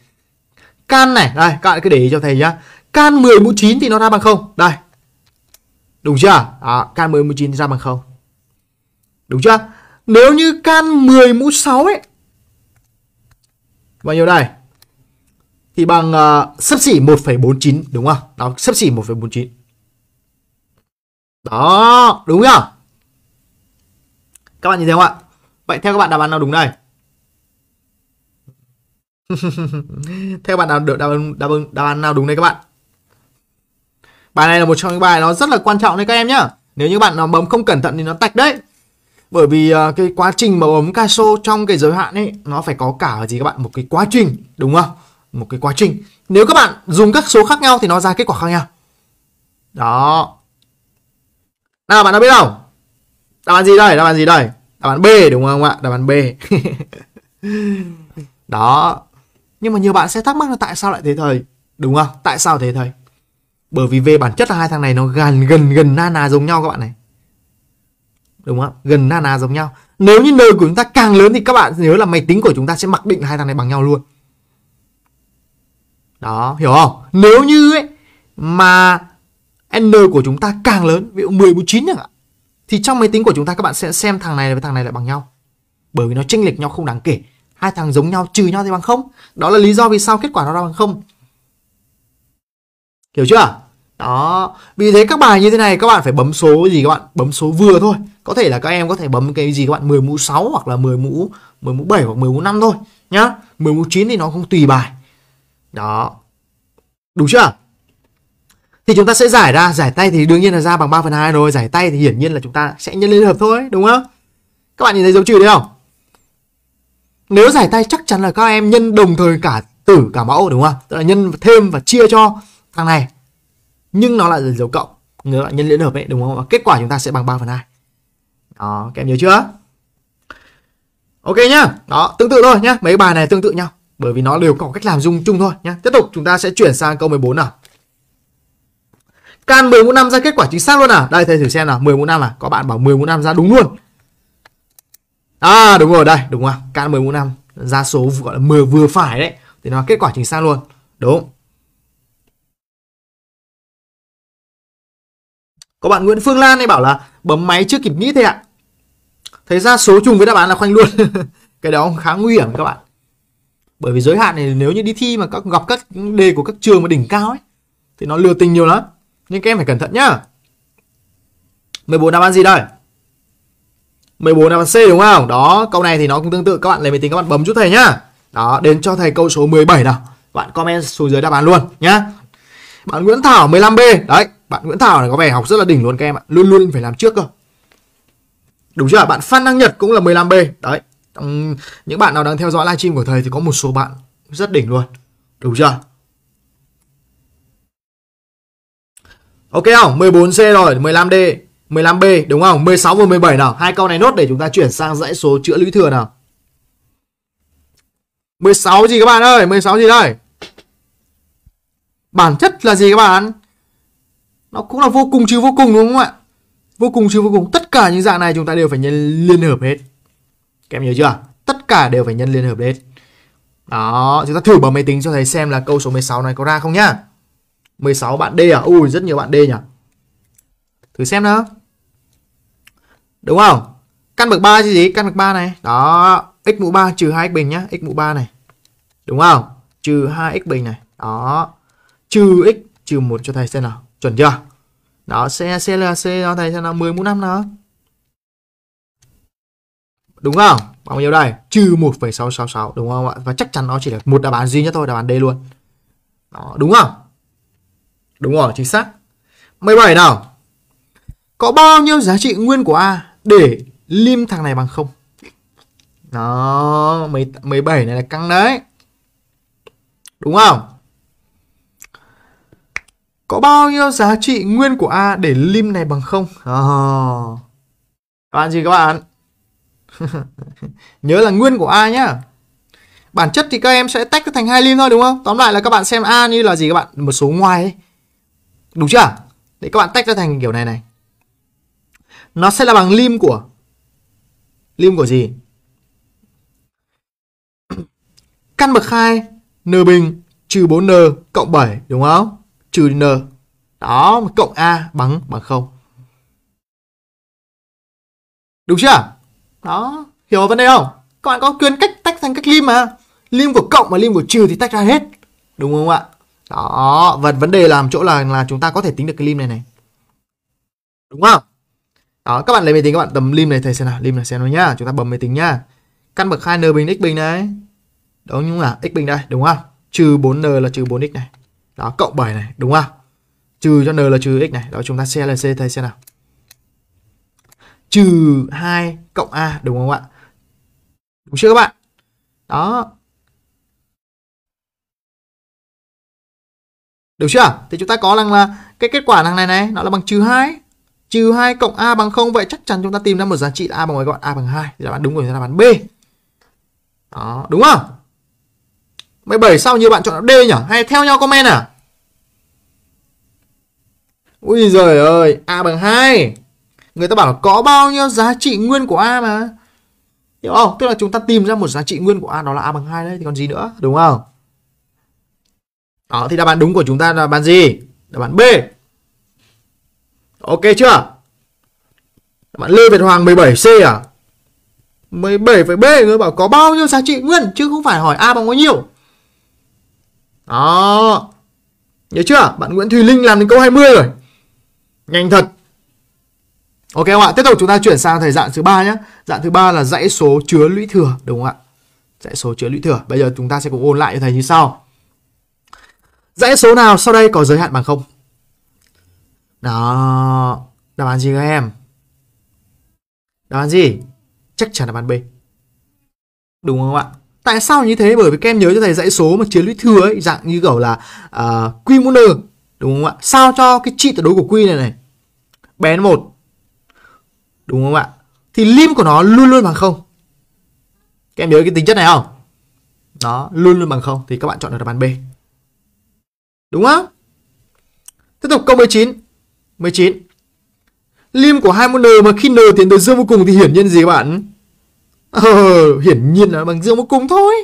Can này, đây các bạn cứ để ý cho thầy nhá can 10 mũ 9 thì nó ra bằng không đây đúng chưa à, can 10 mũ 9 thì ra bằng không đúng chưa nếu như can 10 mũ 6 ấy bao nhiêu đây thì bằng uh, sấp xỉ 1,49 đúng không đó sấp xỉ 1,49 đó đúng không các bạn nhìn thấy không ạ vậy theo các bạn đáp án nào đúng đây theo bạn đáp, đáp, đáp, đáp, đáp án nào đúng đây các bạn Bài này là một trong những bài nó rất là quan trọng đấy các em nhá. Nếu như bạn nào bấm không cẩn thận thì nó tạch đấy. Bởi vì uh, cái quá trình mà bấm caso trong cái giới hạn ấy nó phải có cả gì các bạn một cái quá trình đúng không? Một cái quá trình. Nếu các bạn dùng các số khác nhau thì nó ra kết quả khác nhau. Đó. Nào bạn đã biết không? Đáp án gì đây? Đáp án gì đây? Đáp án B đúng không ạ? Đáp án B. <laughs> Đó. Nhưng mà nhiều bạn sẽ thắc mắc là tại sao lại thế thầy? Đúng không? Tại sao thế thầy? bởi vì về bản chất là hai thằng này nó gần gần gần na na giống nhau các bạn này đúng không gần na na giống nhau nếu như n của chúng ta càng lớn thì các bạn nhớ là máy tính của chúng ta sẽ mặc định hai thằng này bằng nhau luôn đó hiểu không nếu như ấy mà n của chúng ta càng lớn ví dụ 10 mũ 9 chẳng hạn thì trong máy tính của chúng ta các bạn sẽ xem thằng này với thằng này lại bằng nhau bởi vì nó chênh lệch nhau không đáng kể hai thằng giống nhau trừ nhau thì bằng không đó là lý do vì sao kết quả nó ra bằng không hiểu chưa đó vì thế các bài như thế này các bạn phải bấm số gì các bạn bấm số vừa thôi có thể là các em có thể bấm cái gì các bạn 10 mũ 6 hoặc là 10 mũ 10 mũ 7 hoặc 10 mũ 5 thôi nhá 10 mũ 9 thì nó không tùy bài đó đúng chưa thì chúng ta sẽ giải ra giải tay thì đương nhiên là ra bằng 3 phần 2 rồi giải tay thì hiển nhiên là chúng ta sẽ nhân liên hợp thôi đúng không các bạn nhìn thấy dấu trừ đấy không nếu giải tay chắc chắn là các em nhân đồng thời cả tử cả mẫu đúng không tức là nhân thêm và chia cho thằng này nhưng nó lại là dấu cộng nó là nhân liên hợp ấy đúng không và kết quả chúng ta sẽ bằng 3 phần 2 đó các em nhớ chưa ok nhá đó tương tự thôi nhá mấy bài này tương tự nhau bởi vì nó đều có cách làm dung chung thôi nhá tiếp tục chúng ta sẽ chuyển sang câu 14 nào can 10 mũ năm ra kết quả chính xác luôn à đây thầy thử xem nào 10 mũ năm à có bạn bảo 10 mũ năm ra đúng luôn à đúng rồi đây đúng không can 10 mũ năm ra số gọi là 10 vừa phải đấy thì nó kết quả chính xác luôn đúng có bạn Nguyễn Phương Lan ấy bảo là bấm máy chưa kịp nghĩ thế ạ thấy ra số trùng với đáp án là khoanh luôn <laughs> cái đó khá nguy hiểm các bạn bởi vì giới hạn này nếu như đi thi mà các gặp các đề của các trường mà đỉnh cao ấy thì nó lừa tình nhiều lắm nhưng các em phải cẩn thận nhá 14 đáp án gì đây 14 đáp án C đúng không đó câu này thì nó cũng tương tự các bạn lấy máy tính các bạn bấm giúp thầy nhá đó đến cho thầy câu số 17 nào bạn comment xuống dưới đáp án luôn nhá bạn Nguyễn Thảo 15B đấy bạn Nguyễn Thảo này có vẻ học rất là đỉnh luôn các em ạ luôn luôn phải làm trước cơ đúng chưa bạn Phan Đăng Nhật cũng là 15B đấy trong những bạn nào đang theo dõi livestream của thầy thì có một số bạn rất đỉnh luôn đúng chưa Ok không? 14C rồi, 15D, 15B đúng không? 16 và 17 nào. Hai câu này nốt để chúng ta chuyển sang dãy số chữa lũy thừa nào. 16 gì các bạn ơi? 16 gì đây? Bản chất là gì các bạn? Nó cũng là vô cùng trừ vô cùng đúng không ạ? Vô cùng trừ vô cùng. Tất cả những dạng này chúng ta đều phải nhân liên hợp hết. Các em nhớ chưa? Tất cả đều phải nhân liên hợp hết. Đó, chúng ta thử bằng máy tính cho thầy xem là câu số 16 này có ra không nhá. 16 bạn D à? Ui, rất nhiều bạn D nhỉ. Thử xem nào. Đúng không? Căn bậc 3 chứ gì? Căn bậc 3 này. Đó, x mũ 3 trừ 2x bình nhá, x mũ 3 này. Đúng không? Trừ 2x bình này. Đó trừ x trừ 1 cho thầy xem nào. Chuẩn chưa? Đó, sẽ sẽ là C cho thầy xem nào 10 mũ 5 nào. Đúng không? Bao nhiêu đây? Trừ 1,666 đúng không ạ? Và chắc chắn nó chỉ là một đáp án duy nhất thôi, đáp án D luôn. Đó, đúng không? Đúng rồi, chính xác. 17 nào. Có bao nhiêu giá trị nguyên của A để lim thằng này bằng 0? Đó, 17 này là căng đấy. Đúng không? Có bao nhiêu giá trị nguyên của A để lim này bằng không? À. Các bạn gì các bạn? <laughs> Nhớ là nguyên của A nhá. Bản chất thì các em sẽ tách thành hai lim thôi đúng không? Tóm lại là các bạn xem A như là gì các bạn? Một số ngoài ấy. Đúng chưa? Để các bạn tách ra thành kiểu này này. Nó sẽ là bằng lim của lim của gì? Căn bậc 2 n bình trừ 4n cộng 7 đúng không? trừ n. Đó, cộng A bằng bằng 0. Đúng chưa? Đó, hiểu vấn đề không? Các bạn có quyền cách tách thành các lim mà. Lim của cộng và lim của trừ thì tách ra hết. Đúng không ạ? Đó, và vấn đề làm chỗ là là chúng ta có thể tính được cái lim này này. Đúng không? Đó, các bạn lấy máy tính các bạn tầm lim này thầy xem nào, lim này xem nó nhá, chúng ta bấm máy tính nhá. Căn bậc 2n bình x bình này. Đúng không ạ? À? x bình đây, đúng không? Trừ 4n là trừ 4x này đó cộng 7 này đúng không trừ cho n là trừ x này đó chúng ta xe là c thay xem nào trừ 2 cộng a đúng không ạ đúng chưa các bạn đó Được chưa? Thì chúng ta có rằng là cái kết quả thằng này này nó là bằng trừ 2. Trừ 2 cộng A bằng 0 vậy chắc chắn chúng ta tìm ra một giá trị là A bằng mấy các bạn? A bằng 2. Thì đáp án đúng của chúng ta là đáp án B. Đó, đúng không? 17 sao nhiều bạn chọn D nhỉ? Hay theo nhau comment à? Ui giời ơi, A bằng 2. Người ta bảo là có bao nhiêu giá trị nguyên của A mà. Hiểu không? Tức là chúng ta tìm ra một giá trị nguyên của A đó là A bằng 2 đấy thì còn gì nữa, đúng không? Đó, thì đáp án đúng của chúng ta là bạn gì? Đáp án B. Ok chưa? Bạn Lê Việt Hoàng 17C à? b người bảo có bao nhiêu giá trị nguyên chứ không phải hỏi A bằng bao nhiêu. Đó. Nhớ chưa? Bạn Nguyễn Thùy Linh làm đến câu 20 rồi. Nhanh thật. Ok không ạ? Tiếp tục chúng ta chuyển sang thầy dạng thứ ba nhé. Dạng thứ ba là dãy số chứa lũy thừa đúng không ạ? Dãy số chứa lũy thừa. Bây giờ chúng ta sẽ cùng ôn lại cho thầy như sau. Dãy số nào sau đây có giới hạn bằng không? Đó. Đáp án gì các em? Đáp án gì? Chắc chắn đáp án B. Đúng không ạ? Tại sao như thế? Bởi vì các em nhớ cho thầy dãy số mà chứa lũy thừa ấy, dạng như kiểu là uh, quy mô n, đúng không ạ? Sao cho cái trị tuyệt đối của quy này này bé 1. Đúng không ạ? Thì lim của nó luôn luôn bằng không. Các em nhớ cái tính chất này không? Nó luôn luôn bằng không thì các bạn chọn được đáp án B. Đúng không? Tiếp tục câu 19. 19. Lim của hai môn n mà khi n tiến tới dương vô cùng thì hiển nhiên gì các bạn? Ờ, hiển nhiên là bằng dương vô cùng thôi.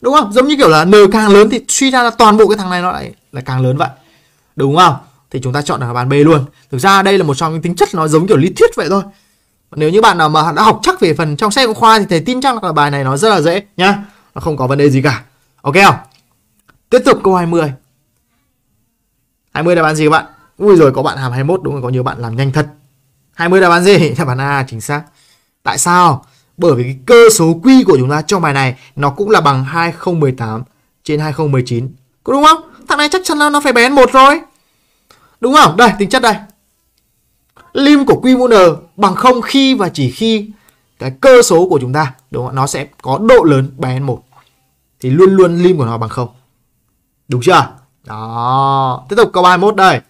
Đúng không? Giống như kiểu là n càng lớn thì suy ra là toàn bộ cái thằng này nó lại là càng lớn vậy. Đúng không? thì chúng ta chọn được bàn B luôn thực ra đây là một trong những tính chất nó giống kiểu lý thuyết vậy thôi nếu như bạn nào mà đã học chắc về phần trong sách của khoa thì thầy tin chắc là bài này nó rất là dễ nhá nó không có vấn đề gì cả ok không tiếp tục câu 20 20 là bàn gì các bạn ui rồi có bạn hàm 21 đúng rồi có nhiều bạn làm nhanh thật 20 là bàn gì là <laughs> bàn A chính xác tại sao bởi vì cái cơ số quy của chúng ta trong bài này nó cũng là bằng 2018 trên 2019 có đúng không thằng này chắc chắn là nó phải bé hơn một rồi Đúng không? Đây, tính chất đây. Lim của quy mũ n bằng 0 khi và chỉ khi cái cơ số của chúng ta đúng không? nó sẽ có độ lớn bé hơn 1. Thì luôn luôn lim của nó bằng 0. Đúng chưa? Đó. Tiếp tục câu 31 đây.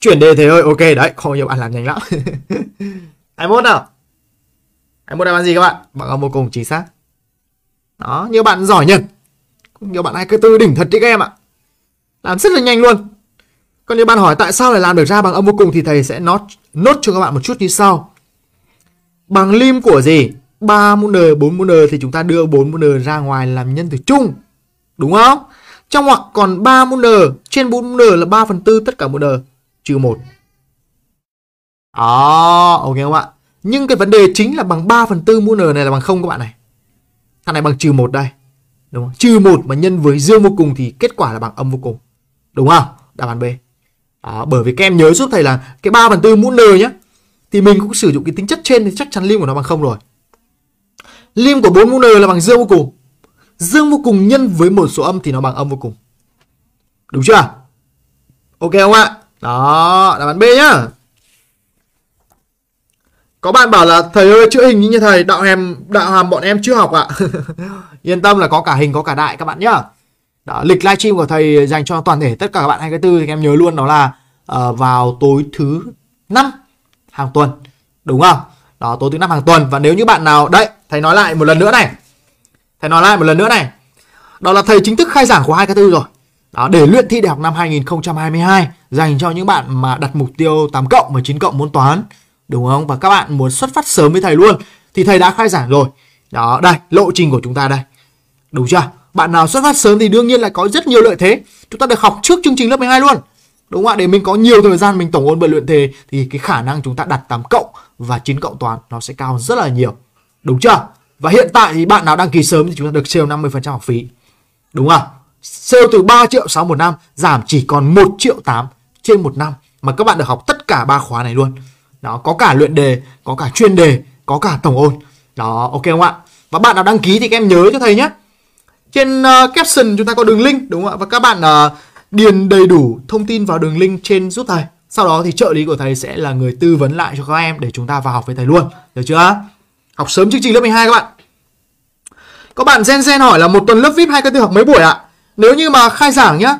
Chuyển đề thế ơi. Ok đấy, không nhiều bạn làm nhanh lắm. 21 <laughs> nào. 21 đáp án gì các bạn? Bạn có vô cùng chính xác. Đó, nhiều bạn giỏi nhỉ Nhiều bạn hay cứ tư đỉnh thật đấy các em ạ. Làm rất là nhanh luôn. Còn nếu bạn hỏi tại sao lại làm được ra bằng âm vô cùng thì thầy sẽ nốt nốt cho các bạn một chút như sau. Bằng lim của gì? 3 mũ n, 4 mũ n thì chúng ta đưa 4 mũ n ra ngoài làm nhân tử chung. Đúng không? Trong ngoặc còn 3 mũ n, trên 4 mũ n là 3 phần tư tất cả mũ n trừ một. Đó, ok không ạ? Nhưng cái vấn đề chính là bằng 3 phần tư mũ n này là bằng không các bạn này. Thằng này bằng trừ một đây. Đúng không? Trừ một mà nhân với dương vô cùng thì kết quả là bằng âm vô cùng đúng không đáp án B đó, bởi vì các em nhớ giúp thầy là cái 3 phần tư mũ n nhé thì mình cũng sử dụng cái tính chất trên thì chắc chắn lim của nó bằng không rồi lim của 4 mũ n là bằng dương vô cùng dương vô cùng nhân với một số âm thì nó bằng âm vô cùng đúng chưa ok không ạ đó đáp án B nhá có bạn bảo là thầy ơi chữa hình như thầy đạo em đạo hàm bọn em chưa học ạ <laughs> yên tâm là có cả hình có cả đại các bạn nhá đó, lịch livestream của thầy dành cho toàn thể tất cả các bạn 24 thì em nhớ luôn đó là uh, vào tối thứ năm hàng tuần đúng không? Đó tối thứ năm hàng tuần và nếu như bạn nào đấy thầy nói lại một lần nữa này. Thầy nói lại một lần nữa này. Đó là thầy chính thức khai giảng của 24 rồi. Đó, để luyện thi đại học năm 2022 dành cho những bạn mà đặt mục tiêu 8 cộng và 9 cộng môn toán đúng không? Và các bạn muốn xuất phát sớm với thầy luôn thì thầy đã khai giảng rồi. Đó, đây, lộ trình của chúng ta đây. Đúng chưa? bạn nào xuất phát sớm thì đương nhiên là có rất nhiều lợi thế chúng ta được học trước chương trình lớp 12 luôn đúng không ạ để mình có nhiều thời gian mình tổng ôn bài luyện đề thì cái khả năng chúng ta đặt 8 cộng và 9 cộng toán nó sẽ cao rất là nhiều đúng chưa và hiện tại thì bạn nào đăng ký sớm thì chúng ta được sale 50% học phí đúng không sale từ 3 triệu 6 một năm giảm chỉ còn 1 triệu 8 trên một năm mà các bạn được học tất cả ba khóa này luôn đó có cả luyện đề có cả chuyên đề có cả tổng ôn đó ok không ạ và bạn nào đăng ký thì các em nhớ cho thầy nhé trên uh, caption chúng ta có đường link đúng không ạ và các bạn uh, điền đầy đủ thông tin vào đường link trên giúp thầy sau đó thì trợ lý của thầy sẽ là người tư vấn lại cho các em để chúng ta vào học với thầy luôn được chưa học sớm chương trình lớp 12 các bạn có bạn gen gen hỏi là một tuần lớp vip hai cái tư học mấy buổi ạ nếu như mà khai giảng nhá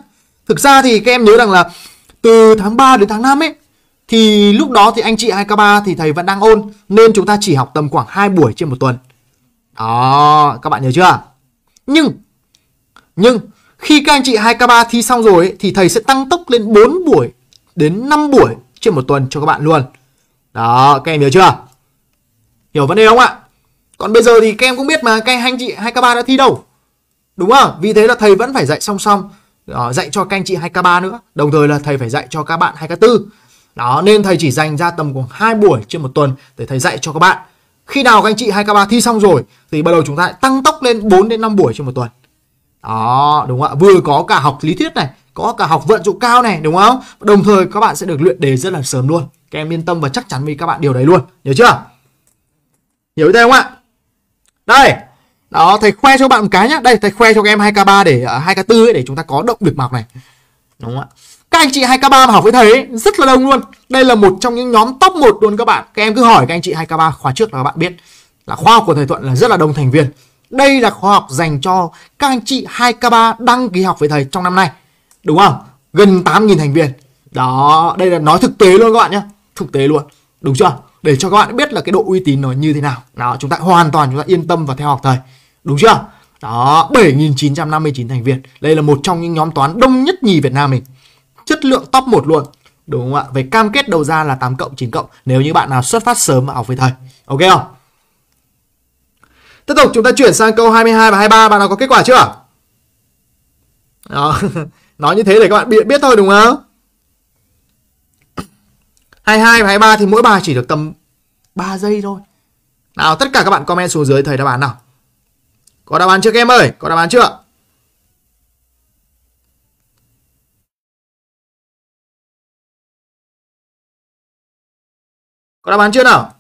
thực ra thì các em nhớ rằng là từ tháng 3 đến tháng 5 ấy thì lúc đó thì anh chị hai k 3 thì thầy vẫn đang ôn nên chúng ta chỉ học tầm khoảng hai buổi trên một tuần. Đó, các bạn nhớ chưa? Nhưng nhưng khi các anh chị 2K3 thi xong rồi ấy, thì thầy sẽ tăng tốc lên 4 buổi đến 5 buổi trên một tuần cho các bạn luôn. Đó, các em hiểu chưa? Hiểu vấn đề không ạ? Còn bây giờ thì các em cũng biết mà các anh chị 2K3 đã thi đâu. Đúng không? Vì thế là thầy vẫn phải dạy song song ờ, dạy cho các anh chị 2K3 nữa, đồng thời là thầy phải dạy cho các bạn 2K4. Đó nên thầy chỉ dành ra tầm khoảng 2 buổi trên một tuần để thầy dạy cho các bạn khi nào các anh chị 2K3 thi xong rồi thì bắt đầu chúng ta lại tăng tốc lên 4 đến 5 buổi trong một tuần đó đúng không ạ vừa có cả học lý thuyết này có cả học vận dụng cao này đúng không đồng thời các bạn sẽ được luyện đề rất là sớm luôn các em yên tâm và chắc chắn vì các bạn điều đấy luôn hiểu chưa hiểu thế không ạ đây đó thầy khoe cho bạn một cái nhá đây thầy khoe cho các em 2k3 để 2k4 à, ấy, để chúng ta có động lực học này đúng không ạ các anh chị 2K3 mà học với thầy ấy, rất là đông luôn. Đây là một trong những nhóm top 1 luôn các bạn. Các em cứ hỏi các anh chị 2K3 khóa trước là các bạn biết là khoa học của thầy Thuận là rất là đông thành viên. Đây là khóa học dành cho các anh chị 2K3 đăng ký học với thầy trong năm nay. Đúng không? Gần 8.000 thành viên. Đó, đây là nói thực tế luôn các bạn nhé. Thực tế luôn. Đúng chưa? Để cho các bạn biết là cái độ uy tín nó như thế nào. Đó, chúng ta hoàn toàn chúng ta yên tâm và theo học thầy. Đúng chưa? Đó, 7.959 thành viên. Đây là một trong những nhóm toán đông nhất nhì Việt Nam mình chất lượng top 1 luôn đúng không ạ về cam kết đầu ra là 8 cộng 9 cộng nếu như bạn nào xuất phát sớm mà học với thầy ok không tiếp tục chúng ta chuyển sang câu 22 và 23 bạn nào có kết quả chưa đó. <laughs> nói như thế để các bạn biết biết thôi đúng không 22 và 23 thì mỗi bài chỉ được tầm 3 giây thôi nào tất cả các bạn comment xuống dưới thầy đáp án nào có đáp án chưa các em ơi có đáp án chưa Có đáp án chưa nào?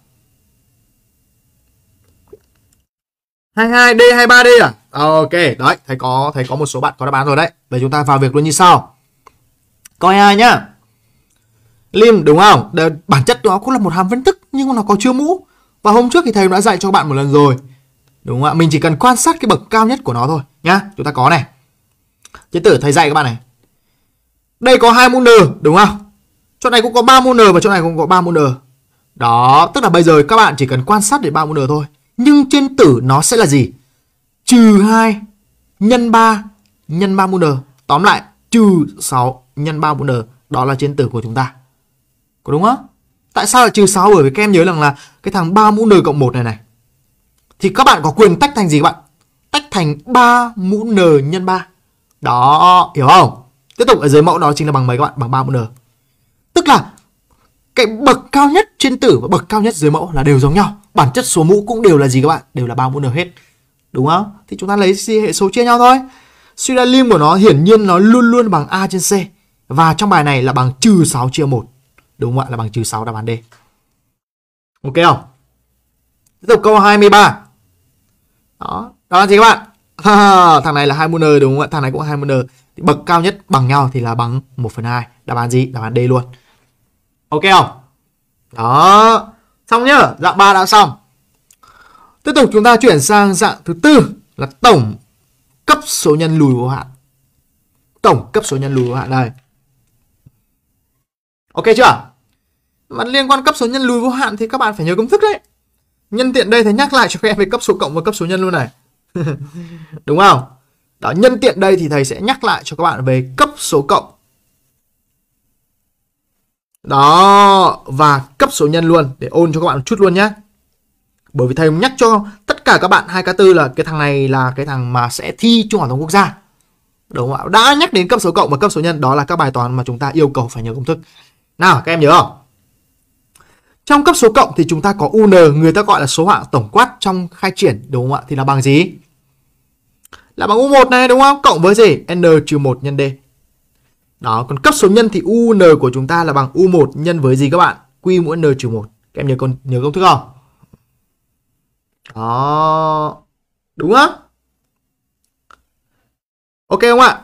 22 D 23 D à? Ok, đấy, thấy có thấy có một số bạn có đáp án rồi đấy. Vậy chúng ta vào việc luôn như sau. Coi ai nhá. Lim đúng không? Để, bản chất đó cũng là một hàm phân tích nhưng nó có chưa mũ. Và hôm trước thì thầy đã dạy cho bạn một lần rồi. Đúng không ạ? Mình chỉ cần quan sát cái bậc cao nhất của nó thôi nhá. Chúng ta có này. Chế tử thầy dạy các bạn này. Đây có hai môn n đúng không? Chỗ này cũng có 3 môn n và chỗ này cũng có 3 môn n. Đó, tức là bây giờ các bạn chỉ cần quan sát để ba mũ n thôi. Nhưng trên tử nó sẽ là gì? Trừ 2 nhân 3 nhân 3 mũ n. Tóm lại, trừ 6 nhân 3 mũ n. Đó là trên tử của chúng ta. Có đúng không? Tại sao là trừ 6? Bởi vì các em nhớ rằng là cái thằng 3 mũ n cộng 1 này này. Thì các bạn có quyền tách thành gì các bạn? Tách thành 3 mũ n nhân 3. Đó, hiểu không? Tiếp tục ở dưới mẫu đó chính là bằng mấy các bạn? Bằng 3 mũ n. Tức là cái bậc cao nhất trên tử và bậc cao nhất dưới mẫu là đều giống nhau bản chất số mũ cũng đều là gì các bạn đều là ba mũ n hết đúng không thì chúng ta lấy hệ số chia nhau thôi suy ra lim của nó hiển nhiên nó luôn luôn bằng a trên c và trong bài này là bằng trừ 6 chia 1 đúng không ạ là bằng trừ 6 đáp án d ok không tiếp tục câu 23 đó đó là gì các bạn thằng này là hai mũ n đúng không ạ thằng này cũng hai mũ n bậc cao nhất bằng nhau thì là bằng 1 phần hai đáp án gì đáp án d luôn ok không đó xong nhá dạng 3 đã xong tiếp tục chúng ta chuyển sang dạng thứ tư là tổng cấp số nhân lùi vô hạn tổng cấp số nhân lùi vô hạn đây ok chưa mà liên quan cấp số nhân lùi vô hạn thì các bạn phải nhớ công thức đấy nhân tiện đây thầy nhắc lại cho các em về cấp số cộng và cấp số nhân luôn này <laughs> đúng không đó nhân tiện đây thì thầy sẽ nhắc lại cho các bạn về cấp số cộng đó, và cấp số nhân luôn để ôn cho các bạn một chút luôn nhé. Bởi vì thầy nhắc cho tất cả các bạn hai k tư là cái thằng này là cái thằng mà sẽ thi Trung học tổng quốc gia. Đúng không ạ? Đã nhắc đến cấp số cộng và cấp số nhân đó là các bài toán mà chúng ta yêu cầu phải nhớ công thức. Nào, các em nhớ không? Trong cấp số cộng thì chúng ta có UN, người ta gọi là số hạng tổng quát trong khai triển, đúng không ạ? Thì là bằng gì? Là bằng U1 này đúng không? Cộng với gì? N trừ 1 nhân D. Đó, còn cấp số nhân thì UN của chúng ta là bằng U1 nhân với gì các bạn? Q mũ N trừ 1. Các em nhớ con nhớ công thức không? Đó. Đúng á? Ok không ạ?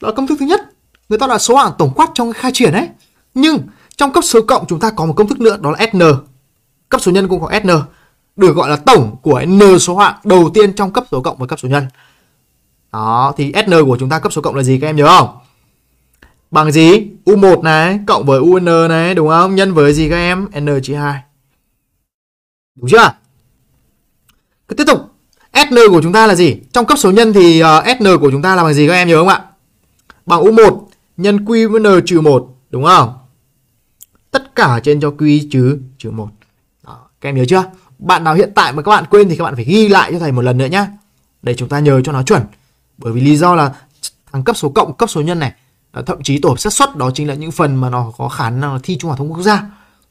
Đó công thức thứ nhất. Người ta là số hạng tổng quát trong cái khai triển ấy. Nhưng trong cấp số cộng chúng ta có một công thức nữa đó là SN. Cấp số nhân cũng có SN. Được gọi là tổng của N số hạng đầu tiên trong cấp số cộng và cấp số nhân. Đó, thì SN của chúng ta cấp số cộng là gì các em nhớ không? bằng gì? U1 này cộng với UN này đúng không? Nhân với gì các em? N chia 2. Đúng chưa? Cứ tiếp tục. SN của chúng ta là gì? Trong cấp số nhân thì uh, ờ, SN của chúng ta là bằng gì các em nhớ không ạ? Bằng U1 nhân Q với N trừ 1 đúng không? Tất cả trên cho Q trừ trừ 1. Đó, các em nhớ chưa? Bạn nào hiện tại mà các bạn quên thì các bạn phải ghi lại cho thầy một lần nữa nhá. Để chúng ta nhớ cho nó chuẩn. Bởi vì lý do là thằng cấp số cộng, cấp số nhân này Ờ, thậm chí tổ hợp xác suất đó chính là những phần mà nó có khả năng là thi trung học thông quốc gia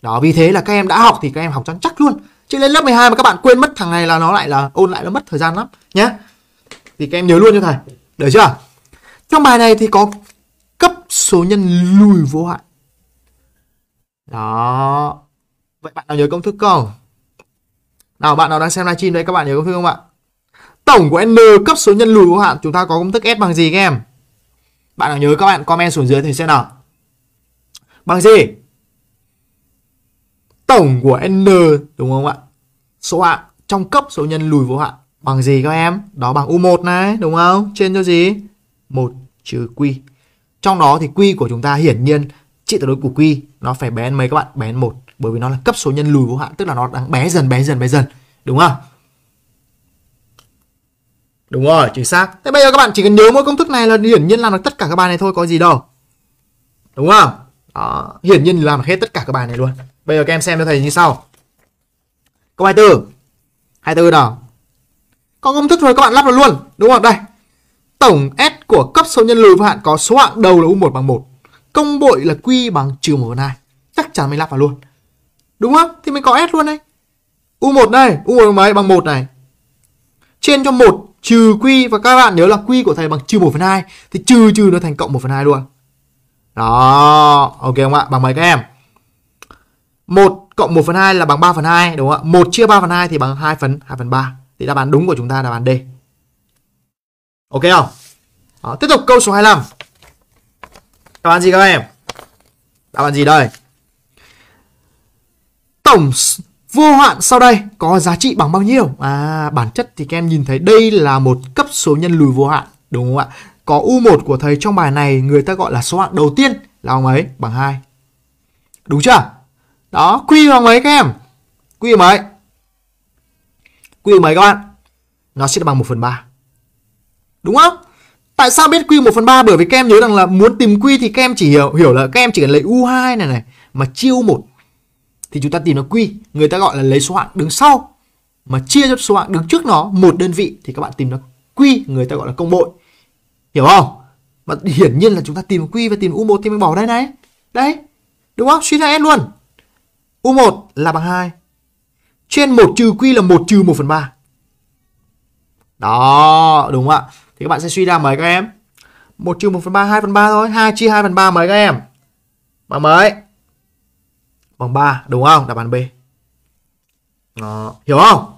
đó vì thế là các em đã học thì các em học chắn chắc luôn chứ lên lớp 12 mà các bạn quên mất thằng này là nó lại là ôn lại nó mất thời gian lắm nhé thì các em nhớ luôn cho thầy được chưa trong bài này thì có cấp số nhân lùi vô hạn đó vậy bạn nào nhớ công thức không nào bạn nào đang xem livestream đấy các bạn nhớ công thức không ạ tổng của n cấp số nhân lùi vô hạn chúng ta có công thức s bằng gì các em bạn nào nhớ các bạn comment xuống dưới thì xem nào. Bằng gì? Tổng của N đúng không ạ? Số hạng trong cấp số nhân lùi vô hạn bằng gì các em? Đó bằng U1 này đúng không? Trên cho gì? 1 trừ Q. Trong đó thì Q của chúng ta hiển nhiên trị tuyệt đối của Q nó phải bé hơn mấy các bạn? Bé hơn 1 bởi vì nó là cấp số nhân lùi vô hạn tức là nó đang bé dần bé dần bé dần đúng không? Đúng rồi, chính xác. Thế bây giờ các bạn chỉ cần nhớ mỗi công thức này là hiển nhiên làm được tất cả các bài này thôi, có gì đâu. Đúng không? Đó, hiển nhiên làm hết tất cả các bài này luôn. Bây giờ các em xem cho thầy như sau. Câu 24. 24 nào. Có công thức rồi các bạn lắp vào luôn. Đúng không? Đây. Tổng S của cấp số nhân lùi vô hạn có số hạng đầu là U1 bằng 1. Công bội là Q bằng trừ 1 phần 2. Chắc chắn mình lắp vào luôn. Đúng không? Thì mình có S luôn đây. U1 đây. U1 bằng mấy? Bằng 1 này. Trên cho 1 trừ quy và các bạn nếu là quy của thầy bằng trừ 1 phần 2 thì trừ trừ nó thành cộng 1 phần 2 luôn. Đó, ok không ạ? Bằng mấy các em? 1 cộng 1 phần 2 là bằng 3 phần 2 đúng không ạ? 1 chia 3 phần 2 thì bằng 2 phần 2 phần 3. Thì đáp án đúng của chúng ta là đáp án D. Ok không? Đó, tiếp tục câu số 25. Đáp án gì các em? Đáp án gì đây? Tổng vô hạn sau đây có giá trị bằng bao nhiêu? À, bản chất thì các em nhìn thấy đây là một cấp số nhân lùi vô hạn, đúng không ạ? Có U1 của thầy trong bài này người ta gọi là số hạng đầu tiên là bằng mấy? Bằng hai Đúng chưa? Đó, Q bằng mấy các em? Q bằng mấy? Q bằng mấy các bạn? Nó sẽ bằng 1 phần 3. Đúng không? Tại sao biết Q 1 phần 3? Bởi vì các em nhớ rằng là muốn tìm Q thì các em chỉ hiểu, hiểu là các em chỉ cần lấy U2 này này mà chiêu 1 thì chúng ta tìm nó quy người ta gọi là lấy số hạng đứng sau mà chia cho số hạng đứng trước nó một đơn vị thì các bạn tìm nó quy người ta gọi là công bội hiểu không mà hiển nhiên là chúng ta tìm quy và tìm U1 thì mình bỏ đây này đấy đúng không suy ra S luôn U1 là bằng 2 trên 1 trừ quy là 1 trừ 1 phần 3 đó đúng không ạ thì các bạn sẽ suy ra mấy các em 1 trừ 1 phần 3 2 phần 3 thôi 2 chia 2 phần 3 mấy các em bằng mấy bằng 3 đúng không? Đáp án B. Đó, hiểu không?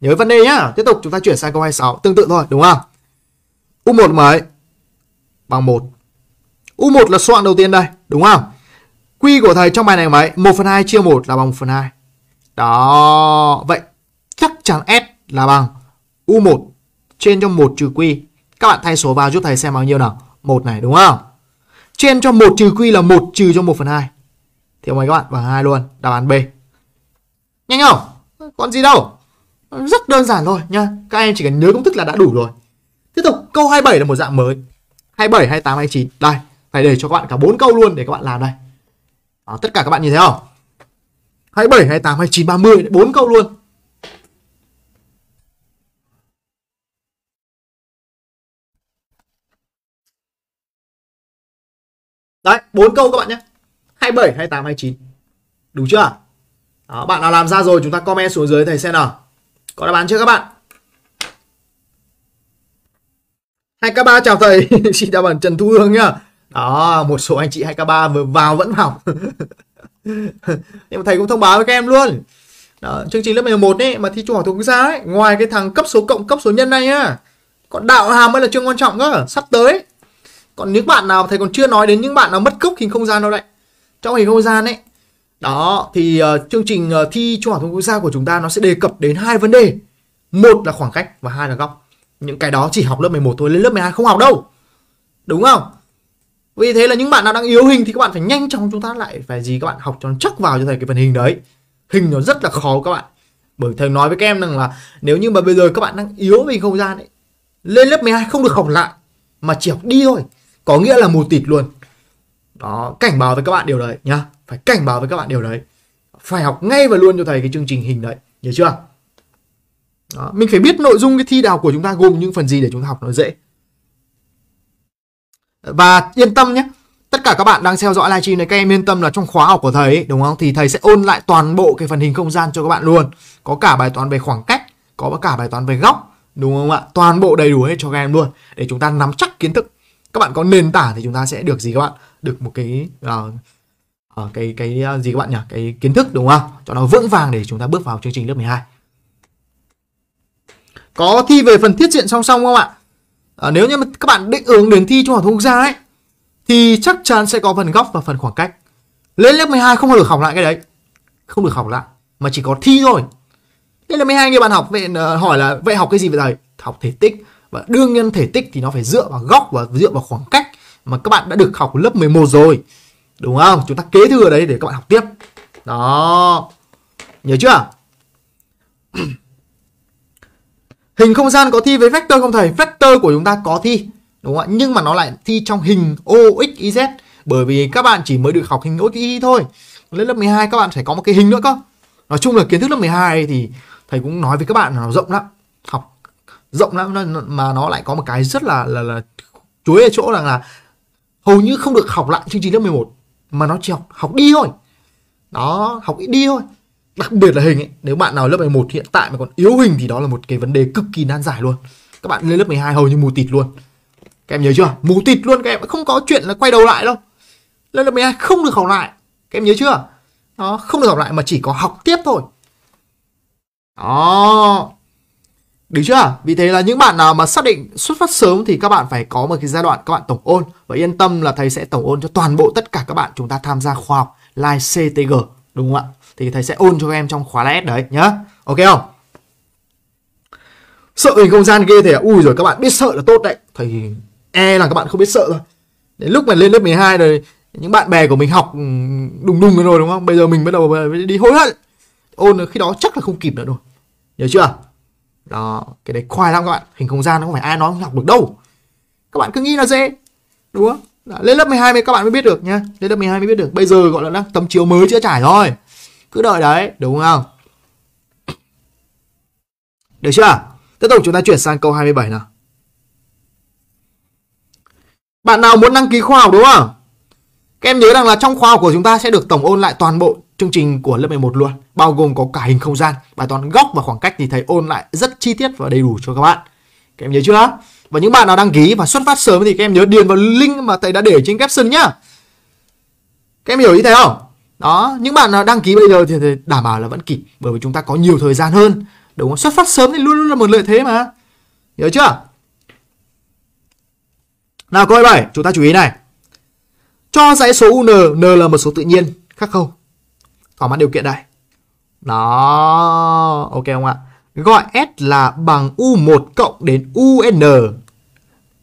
Nhớ vấn đề nhá. Tiếp tục chúng ta chuyển sang câu 26, tương tự thôi, đúng không? U1 mấy? Bằng 1. U1 là số đầu tiên đây, đúng không? Quy của thầy trong bài này mấy? 1 phần 2 chia 1 là bằng 1 phần 2. Đó, vậy chắc chắn S là bằng U1 trên cho 1 trừ Quy. Các bạn thay số vào giúp thầy xem bao nhiêu nào? 1 này đúng không? Trên cho 1 trừ Quy là 1 trừ cho 1 phần 2 thì ông ấy các bạn bằng hai luôn đáp án B nhanh không còn gì đâu rất đơn giản thôi nha các em chỉ cần nhớ công thức là đã đủ rồi tiếp tục câu 27 là một dạng mới 27 28 29 đây phải để cho các bạn cả bốn câu luôn để các bạn làm đây đó, tất cả các bạn nhìn thấy không 27 28 29 30 bốn câu luôn Đấy, bốn câu các bạn nhé. 27, 28, 29. Đúng chưa? Đó, bạn nào làm ra rồi chúng ta comment xuống dưới thầy xem nào. Có đáp án chưa các bạn? hai k ba chào thầy, <laughs> chị đào bạn Trần Thu Hương nhá. Đó, một số anh chị hai k ba vừa vào vẫn học. <laughs> Nhưng mà thầy cũng thông báo với các em luôn. Đó, chương trình lớp 11 ấy mà thi trung học thuộc quốc gia ấy, ngoài cái thằng cấp số cộng cấp số nhân này á, còn đạo hàm mới là chương quan trọng cơ, sắp tới. Còn những bạn nào thầy còn chưa nói đến những bạn nào mất cúc thì không gian đâu đấy trong hình không gian ấy đó thì uh, chương trình uh, thi trung học thông quốc gia của chúng ta nó sẽ đề cập đến hai vấn đề một là khoảng cách và hai là góc những cái đó chỉ học lớp 11 thôi lên lớp 12 không học đâu đúng không vì thế là những bạn nào đang yếu hình thì các bạn phải nhanh chóng chúng ta lại phải gì các bạn học cho nó chắc vào cho thầy cái phần hình đấy hình nó rất là khó các bạn bởi thầy nói với các em rằng là nếu như mà bây giờ các bạn đang yếu về không gian ấy lên lớp 12 không được học lại mà chỉ học đi thôi có nghĩa là mù tịt luôn đó cảnh báo với các bạn điều đấy nhá phải cảnh báo với các bạn điều đấy phải học ngay và luôn cho thầy cái chương trình hình đấy nhớ chưa đó. mình phải biết nội dung cái thi đào của chúng ta gồm những phần gì để chúng ta học nó dễ và yên tâm nhé tất cả các bạn đang theo dõi livestream này các em yên tâm là trong khóa học của thầy ấy, đúng không thì thầy sẽ ôn lại toàn bộ cái phần hình không gian cho các bạn luôn có cả bài toán về khoảng cách có cả bài toán về góc đúng không ạ toàn bộ đầy đủ hết cho các em luôn để chúng ta nắm chắc kiến thức các bạn có nền tảng thì chúng ta sẽ được gì các bạn được một cái uh, uh, cái cái uh, gì các bạn nhỉ cái kiến thức đúng không cho nó vững vàng để chúng ta bước vào chương trình lớp 12 có thi về phần thiết diện song song không ạ à, nếu như mà các bạn định hướng đến thi trung học thông quốc gia ấy thì chắc chắn sẽ có phần góc và phần khoảng cách lên lớp 12 không được học lại cái đấy không được học lại mà chỉ có thi thôi lên lớp 12 như bạn học vậy hỏi là vậy học cái gì vậy thầy học thể tích và đương nhiên thể tích thì nó phải dựa vào góc và dựa vào khoảng cách mà các bạn đã được học lớp 11 rồi đúng không chúng ta kế thừa đấy để các bạn học tiếp đó nhớ chưa <clears throat> hình không gian có thi với vector không thầy vector của chúng ta có thi đúng không ạ nhưng mà nó lại thi trong hình oxyz bởi vì các bạn chỉ mới được học hình oxy thôi lên lớp 12 các bạn phải có một cái hình nữa cơ nói chung là kiến thức lớp 12 thì thầy cũng nói với các bạn là nó rộng lắm học rộng lắm mà nó lại có một cái rất là là, là chuối ở chỗ rằng là hầu như không được học lại chương trình lớp 11 mà nó chỉ học học đi thôi đó học đi thôi đặc biệt là hình ấy, nếu bạn nào lớp 11 hiện tại mà còn yếu hình thì đó là một cái vấn đề cực kỳ nan giải luôn các bạn lên lớp 12 hầu như mù tịt luôn các em nhớ chưa mù tịt luôn các em không có chuyện là quay đầu lại đâu lên lớp 12 không được học lại các em nhớ chưa nó không được học lại mà chỉ có học tiếp thôi đó được chưa? Vì thế là những bạn nào mà xác định xuất phát sớm thì các bạn phải có một cái giai đoạn các bạn tổng ôn và yên tâm là thầy sẽ tổng ôn cho toàn bộ tất cả các bạn chúng ta tham gia khoa học live CTG đúng không ạ? Thì thầy sẽ ôn cho các em trong khóa live đấy nhá. Ok không? Sợ hình không gian kia thì à? ui rồi các bạn biết sợ là tốt đấy. Thầy e là các bạn không biết sợ rồi. Đến lúc mà lên lớp 12 rồi những bạn bè của mình học ừ, đùng đùng rồi đúng không? Bây giờ mình bắt đầu ờ, đi hối hận. Ôn khi đó chắc là không kịp nữa rồi. Nhớ chưa? đó cái đấy khoai lắm các bạn hình không gian nó không phải ai nói cũng học được đâu các bạn cứ nghĩ là dễ đúng không đó. lên lớp 12 mới các bạn mới biết được nhá lên lớp 12 mới biết được bây giờ gọi là đang tấm chiếu mới chữa trải thôi cứ đợi đấy đúng không được chưa tiếp tục chúng ta chuyển sang câu 27 nào bạn nào muốn đăng ký khoa học đúng không các em nhớ rằng là trong khoa học của chúng ta sẽ được tổng ôn lại toàn bộ chương trình của lớp 11 luôn, bao gồm có cả hình không gian, bài toán góc và khoảng cách thì thầy ôn lại rất chi tiết và đầy đủ cho các bạn. Các em nhớ chưa? Và những bạn nào đăng ký và xuất phát sớm thì các em nhớ điền vào link mà thầy đã để trên caption nhá. Các em hiểu ý thầy không? Đó, những bạn nào đăng ký bây giờ thì thầy đảm bảo là vẫn kịp bởi vì chúng ta có nhiều thời gian hơn. Đúng không? Xuất phát sớm thì luôn luôn là một lợi thế mà. Nhớ chưa? Nào câu 7, chúng ta chú ý này. Cho dãy số UN, N là một số tự nhiên, khác không? thỏa mãn điều kiện đây. Đó, ok không ạ? Gọi S là bằng U1 cộng đến UN.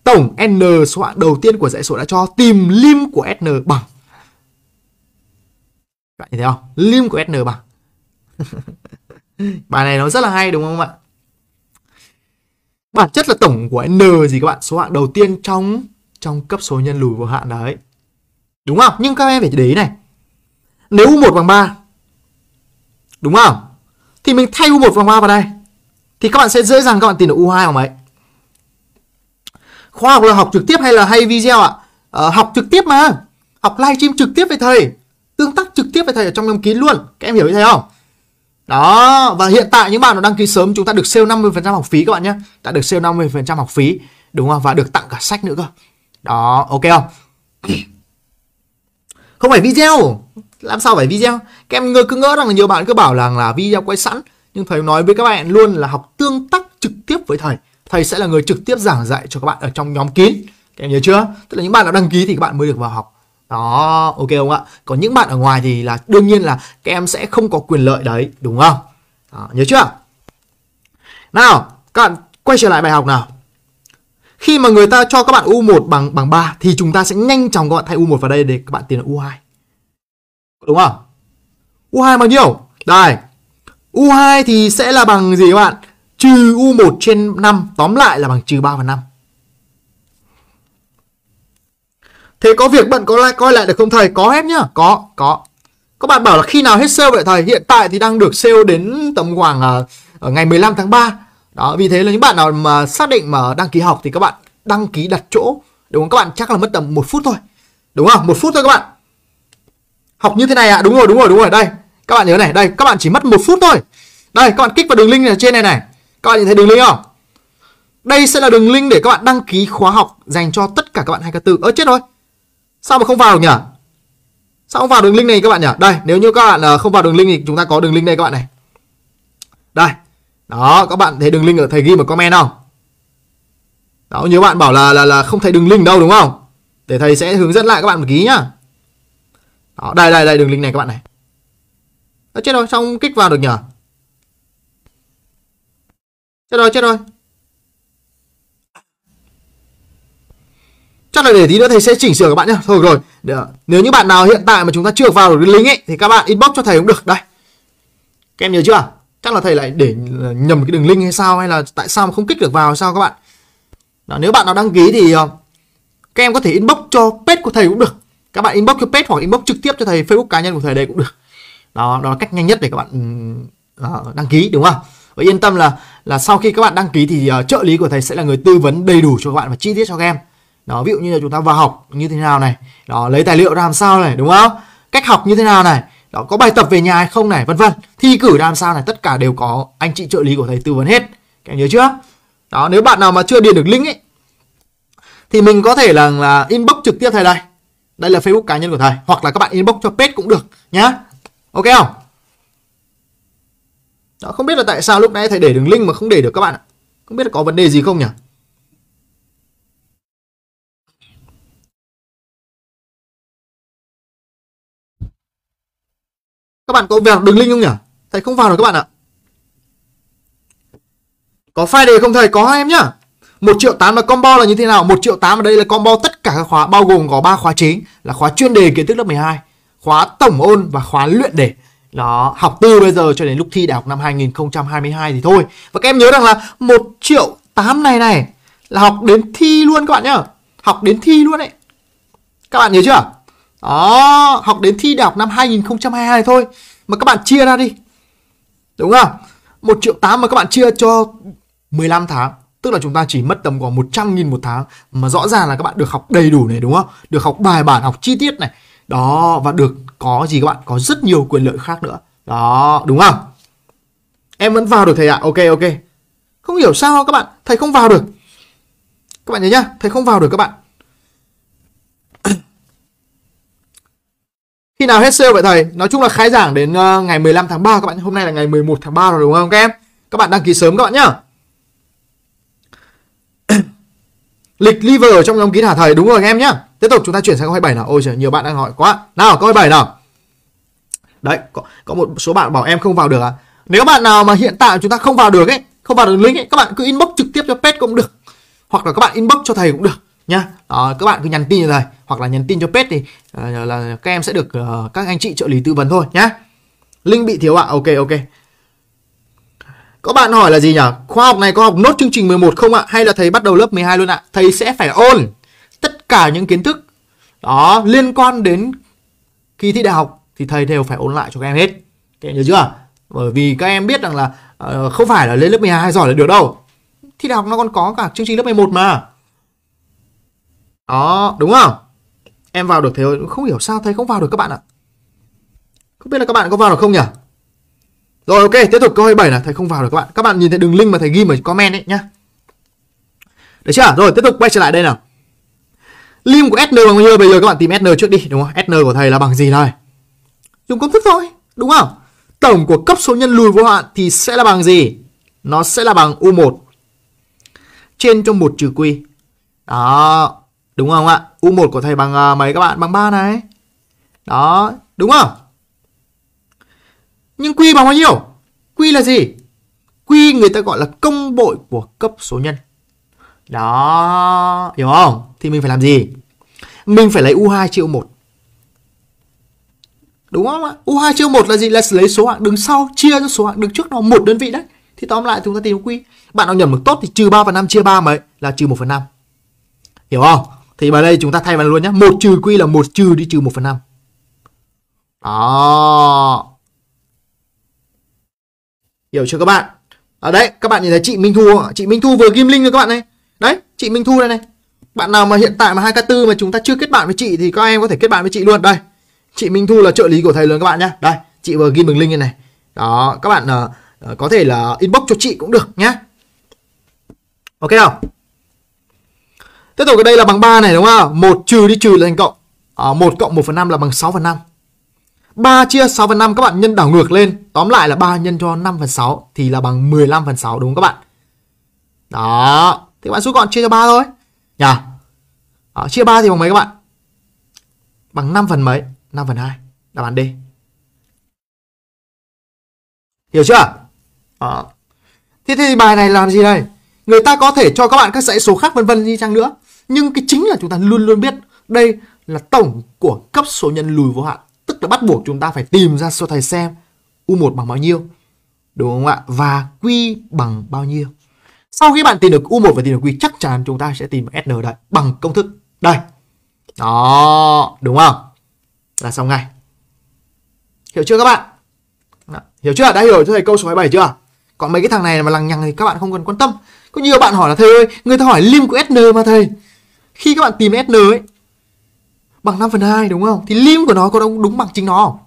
Tổng N số hạng đầu tiên của dãy số đã cho tìm lim của SN bằng. Các bạn thấy không? Lim của SN bằng. <laughs> Bài này nó rất là hay đúng không ạ? Bản chất là tổng của N gì các bạn? Số hạng đầu tiên trong trong cấp số nhân lùi vô hạn đấy. Đúng không? Nhưng các em phải để ý này. Nếu U1 bằng 3 Đúng không? Thì mình thay U1 vòng 3 vào đây. Thì các bạn sẽ dễ dàng các bạn tìm được U2 vòng ấy. Khoa học là học trực tiếp hay là hay video ạ? À, học trực tiếp mà. Học live stream trực tiếp với thầy. Tương tác trực tiếp với thầy ở trong nhóm kín luôn. Các em hiểu như thế không? Đó, và hiện tại những bạn nào đăng ký sớm chúng ta được sale 50% học phí các bạn nhé. Đã được sale 50% học phí, đúng không? Và được tặng cả sách nữa cơ. Đó, ok không? <clears throat> Không phải video. Làm sao phải video? Các em người cứ ngỡ rằng là nhiều bạn cứ bảo là là video quay sẵn nhưng thầy nói với các bạn luôn là học tương tác trực tiếp với thầy. Thầy sẽ là người trực tiếp giảng dạy cho các bạn ở trong nhóm kín. Các em nhớ chưa? Tức là những bạn đã đăng ký thì các bạn mới được vào học. Đó, ok không ạ? Còn những bạn ở ngoài thì là đương nhiên là các em sẽ không có quyền lợi đấy, đúng không? Đó, nhớ chưa? Nào, các bạn quay trở lại bài học nào. Khi mà người ta cho các bạn U1 bằng bằng ba thì chúng ta sẽ nhanh chóng các bạn thay U1 vào đây để các bạn tiến U2. Đúng không? U2 bao nhiêu? Đây. U2 thì sẽ là bằng gì các bạn? Trừ U1 trên 5, tóm lại là bằng trừ 3 phần 5. Thế có việc bận có lại coi lại được không thầy? Có hết nhá, có, có. Các bạn bảo là khi nào hết sale vậy thầy? Hiện tại thì đang được sale đến tầm khoảng ờ, ở uh, ngày 15 tháng 3. Đó, vì thế là những bạn nào mà xác định mà đăng ký học thì các bạn đăng ký đặt chỗ. Đúng không? Các bạn chắc là mất tầm một phút thôi. Đúng không? một phút thôi các bạn học như thế này ạ à. đúng rồi đúng rồi đúng rồi đây các bạn nhớ này đây các bạn chỉ mất một phút thôi đây các bạn kích vào đường link ở trên này này các bạn nhìn thấy đường link không đây sẽ là đường link để các bạn đăng ký khóa học dành cho tất cả các bạn hai k 4 ơ chết rồi sao mà không vào nhỉ sao không vào đường link này các bạn nhỉ đây nếu như các bạn ờ, không vào đường link thì chúng ta có đường link đây các bạn này đây đó các bạn thấy đường link ở thầy ghi một comment không đó nhiều bạn bảo là là là không thấy đường link đâu đúng không để thầy sẽ hướng dẫn lại các bạn một ký nhá đó, đây đây đây đường link này các bạn này. Đó, chết rồi, xong kích vào được nhờ. Chết rồi, chết rồi. Chắc là để tí nữa thầy sẽ chỉnh sửa các bạn nhá. Thôi rồi, được. nếu như bạn nào hiện tại mà chúng ta chưa vào được link ấy thì các bạn inbox cho thầy cũng được. Đây. Các em nhớ chưa? Chắc là thầy lại để nhầm cái đường link hay sao hay là tại sao mà không kích được vào sao các bạn? Đó, nếu bạn nào đăng ký thì ờ, các em có thể inbox cho page của thầy cũng được các bạn inbox cho page hoặc inbox trực tiếp cho thầy facebook cá nhân của thầy đây cũng được đó đó là cách nhanh nhất để các bạn ừ, ờ, đăng ký đúng không và yên tâm là là sau khi các bạn đăng ký thì uh, trợ lý của thầy sẽ là người tư vấn đầy đủ cho các bạn và chi tiết cho các em đó ví dụ như là chúng ta vào học như thế nào này đó lấy tài liệu ra làm sao này đúng không cách học như thế nào này đó có bài tập về nhà hay không này vân vân thi cử ra làm sao này tất cả đều có anh chị trợ lý của thầy tư vấn hết các em nhớ chưa đó nếu bạn nào mà chưa điền được link ấy thì mình có thể là, là inbox trực tiếp thầy đây đây là Facebook cá nhân của thầy hoặc là các bạn inbox cho page cũng được nhá ok không đó không biết là tại sao lúc nãy thầy để đường link mà không để được các bạn ạ không biết là có vấn đề gì không nhỉ các bạn có vào đường link không nhỉ thầy không vào được các bạn ạ có file đề không thầy có em nhá 1 triệu 8 là combo là như thế nào? 1 triệu 8 ở đây là combo tất cả các khóa bao gồm có 3 khóa chính là khóa chuyên đề kiến thức lớp 12, khóa tổng ôn và khóa luyện đề. Đó, học từ bây giờ cho đến lúc thi đại học năm 2022 thì thôi. Và các em nhớ rằng là 1 triệu 8 này này là học đến thi luôn các bạn nhá. Học đến thi luôn đấy. Các bạn nhớ chưa? Đó, học đến thi đại học năm 2022 thôi. Mà các bạn chia ra đi. Đúng không? 1 triệu 8 mà các bạn chia cho 15 tháng tức là chúng ta chỉ mất tầm khoảng 100 nghìn một tháng mà rõ ràng là các bạn được học đầy đủ này đúng không được học bài bản học chi tiết này đó và được có gì các bạn có rất nhiều quyền lợi khác nữa đó đúng không em vẫn vào được thầy ạ ok ok không hiểu sao các bạn thầy không vào được các bạn nhớ nhá thầy không vào được các bạn <coughs> khi nào hết sale vậy thầy nói chung là khai giảng đến ờ, ngày 15 tháng 3 các bạn hôm nay là ngày 11 tháng 3 rồi đúng không các em các bạn đăng ký sớm các bạn nhá Lịch liver ở trong nhóm kín hả thầy? Đúng rồi anh em nhá. Tiếp tục chúng ta chuyển sang câu 27 nào. Ôi trời, nhiều bạn đang hỏi quá. Nào, câu 27 nào. Đấy, có, có một số bạn bảo em không vào được à? Nếu bạn nào mà hiện tại chúng ta không vào được ấy, không vào được link ấy, các bạn cứ inbox trực tiếp cho pet cũng được. Hoặc là các bạn inbox cho thầy cũng được nhá. Đó, các bạn cứ nhắn tin cho thầy hoặc là nhắn tin cho pet thì uh, là các em sẽ được uh, các anh chị trợ lý tư vấn thôi nhá. Link bị thiếu ạ. À? Ok ok. Có bạn hỏi là gì nhỉ? Khoa học này có học nốt chương trình 11 không ạ? Hay là thầy bắt đầu lớp 12 luôn ạ? Thầy sẽ phải ôn tất cả những kiến thức đó liên quan đến kỳ thi đại học thì thầy đều phải ôn lại cho các em hết. Các em nhớ chưa? Bởi vì các em biết rằng là uh, không phải là lên lớp 12 giỏi là được đâu. Thi đại học nó còn có cả chương trình lớp 11 mà. Đó, đúng không? Em vào được thầy ơi, không hiểu sao thầy không vào được các bạn ạ. Không biết là các bạn có vào được không nhỉ? Rồi ok, tiếp tục câu 27 là thầy không vào được các bạn. Các bạn nhìn thấy đường link mà thầy ghi ở comment ấy nhá. Được chưa? Rồi tiếp tục quay trở lại đây nào. Lim của SN bằng bao nhiêu? Bây giờ các bạn tìm SN trước đi, đúng không? SN của thầy là bằng gì này? Dùng công thức thôi, đúng không? Tổng của cấp số nhân lùi vô hạn thì sẽ là bằng gì? Nó sẽ là bằng U1 trên cho 1 trừ Q. Đó, đúng không ạ? U1 của thầy bằng uh, mấy các bạn? Bằng 3 này. Đó, đúng không? Nhưng quy bằng bao nhiêu? quy là gì? quy người ta gọi là công bội của cấp số nhân. Đó, hiểu không? Thì mình phải làm gì? Mình phải lấy U2 chia U1. Đúng không ạ? U2 chia U1 là gì? Là lấy số hạng đứng sau chia cho số hạng đứng trước nó một đơn vị đấy. Thì tóm lại chúng ta tìm quy Bạn nào nhầm được tốt thì trừ 3 phần 5 chia 3 mấy là trừ 1 phần 5. Hiểu không? Thì vào đây chúng ta thay vào luôn nhé. 1 trừ quy là 1 trừ đi trừ 1 phần 5. Đó hiểu chưa các bạn ở à, đấy các bạn nhìn thấy chị Minh Thu chị Minh Thu vừa ghim link rồi các bạn này đấy chị Minh Thu đây này bạn nào mà hiện tại mà 2k4 mà chúng ta chưa kết bạn với chị thì các em có thể kết bạn với chị luôn đây chị Minh Thu là trợ lý của thầy lớn các bạn nhá đây chị vừa ghi đường link như này đó các bạn uh, có thể là inbox cho chị cũng được nhá ok không tiếp tục cái đây là bằng 3 này đúng không một trừ đi trừ là thành cộng ờ, một 1 cộng một phần năm là bằng 6 phần năm. 3 chia 6 phần 5 các bạn nhân đảo ngược lên Tóm lại là 3 nhân cho 5 phần 6 Thì là bằng 15 phần 6 đúng không các bạn Đó Thì các bạn rút gọn chia cho 3 thôi Nhờ Đó, Chia 3 thì bằng mấy các bạn Bằng 5 phần mấy 5 phần 2 Đáp án D Hiểu chưa Đó. Thế thì bài này làm gì đây Người ta có thể cho các bạn các dãy số khác vân vân đi chăng nữa Nhưng cái chính là chúng ta luôn luôn biết Đây là tổng của cấp số nhân lùi vô hạn tức là bắt buộc chúng ta phải tìm ra số thầy xem U1 bằng bao nhiêu. Đúng không ạ? Và Q bằng bao nhiêu. Sau khi bạn tìm được U1 và tìm được Q chắc chắn chúng ta sẽ tìm được SN đấy bằng công thức đây. Đó, đúng không? Là xong ngay. Hiểu chưa các bạn? Hiểu chưa? Đã hiểu thầy câu số 27 chưa? Còn mấy cái thằng này mà lằng nhằng thì các bạn không cần quan tâm. Có nhiều bạn hỏi là thầy ơi, người ta hỏi lim của SN mà thầy. Khi các bạn tìm SN ấy bằng 5 phần 2 đúng không? Thì lim của nó có đúng, đúng bằng chính nó không?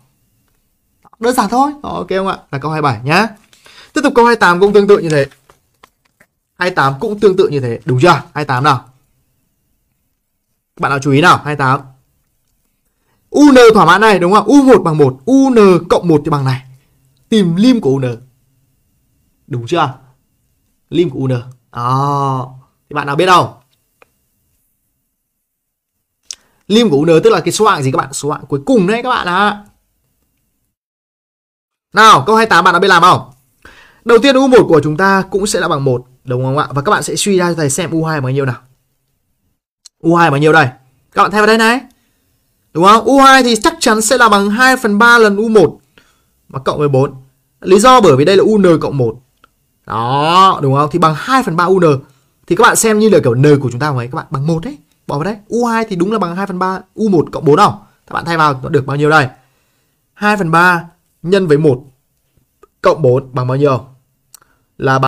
Đơn giản thôi. Đó, ok không ạ? Là câu 27 nhá. Tiếp tục câu 28 cũng tương tự như thế. 28 cũng tương tự như thế. Đúng chưa? 28 nào. Bạn nào chú ý nào? 28. UN thỏa mãn này đúng không? ạ? U1 bằng 1. UN cộng 1 thì bằng này. Tìm lim của UN. Đúng chưa? Lim của UN. À, thì bạn nào biết không? lim của n tức là cái số hạng gì các bạn số hạng cuối cùng đấy các bạn ạ nào câu 28 bạn đã biết làm không đầu tiên u1 của chúng ta cũng sẽ là bằng một đúng không ạ và các bạn sẽ suy ra cho thầy xem u2 bằng nhiêu nào u2 bằng nhiêu đây các bạn thay vào đây này đúng không u2 thì chắc chắn sẽ là bằng 2 phần 3 lần u1 mà cộng với 4 lý do bởi vì đây là un cộng 1 đó đúng không thì bằng 2 phần 3 un thì các bạn xem như là kiểu n của chúng ta ấy các bạn bằng một đấy bỏ vào đấy U2 thì đúng là bằng 2 phần 3 U1 cộng 4 không các bạn thay vào nó được bao nhiêu đây 2 phần 3 nhân với 1 cộng 4 bằng bao nhiêu là bằng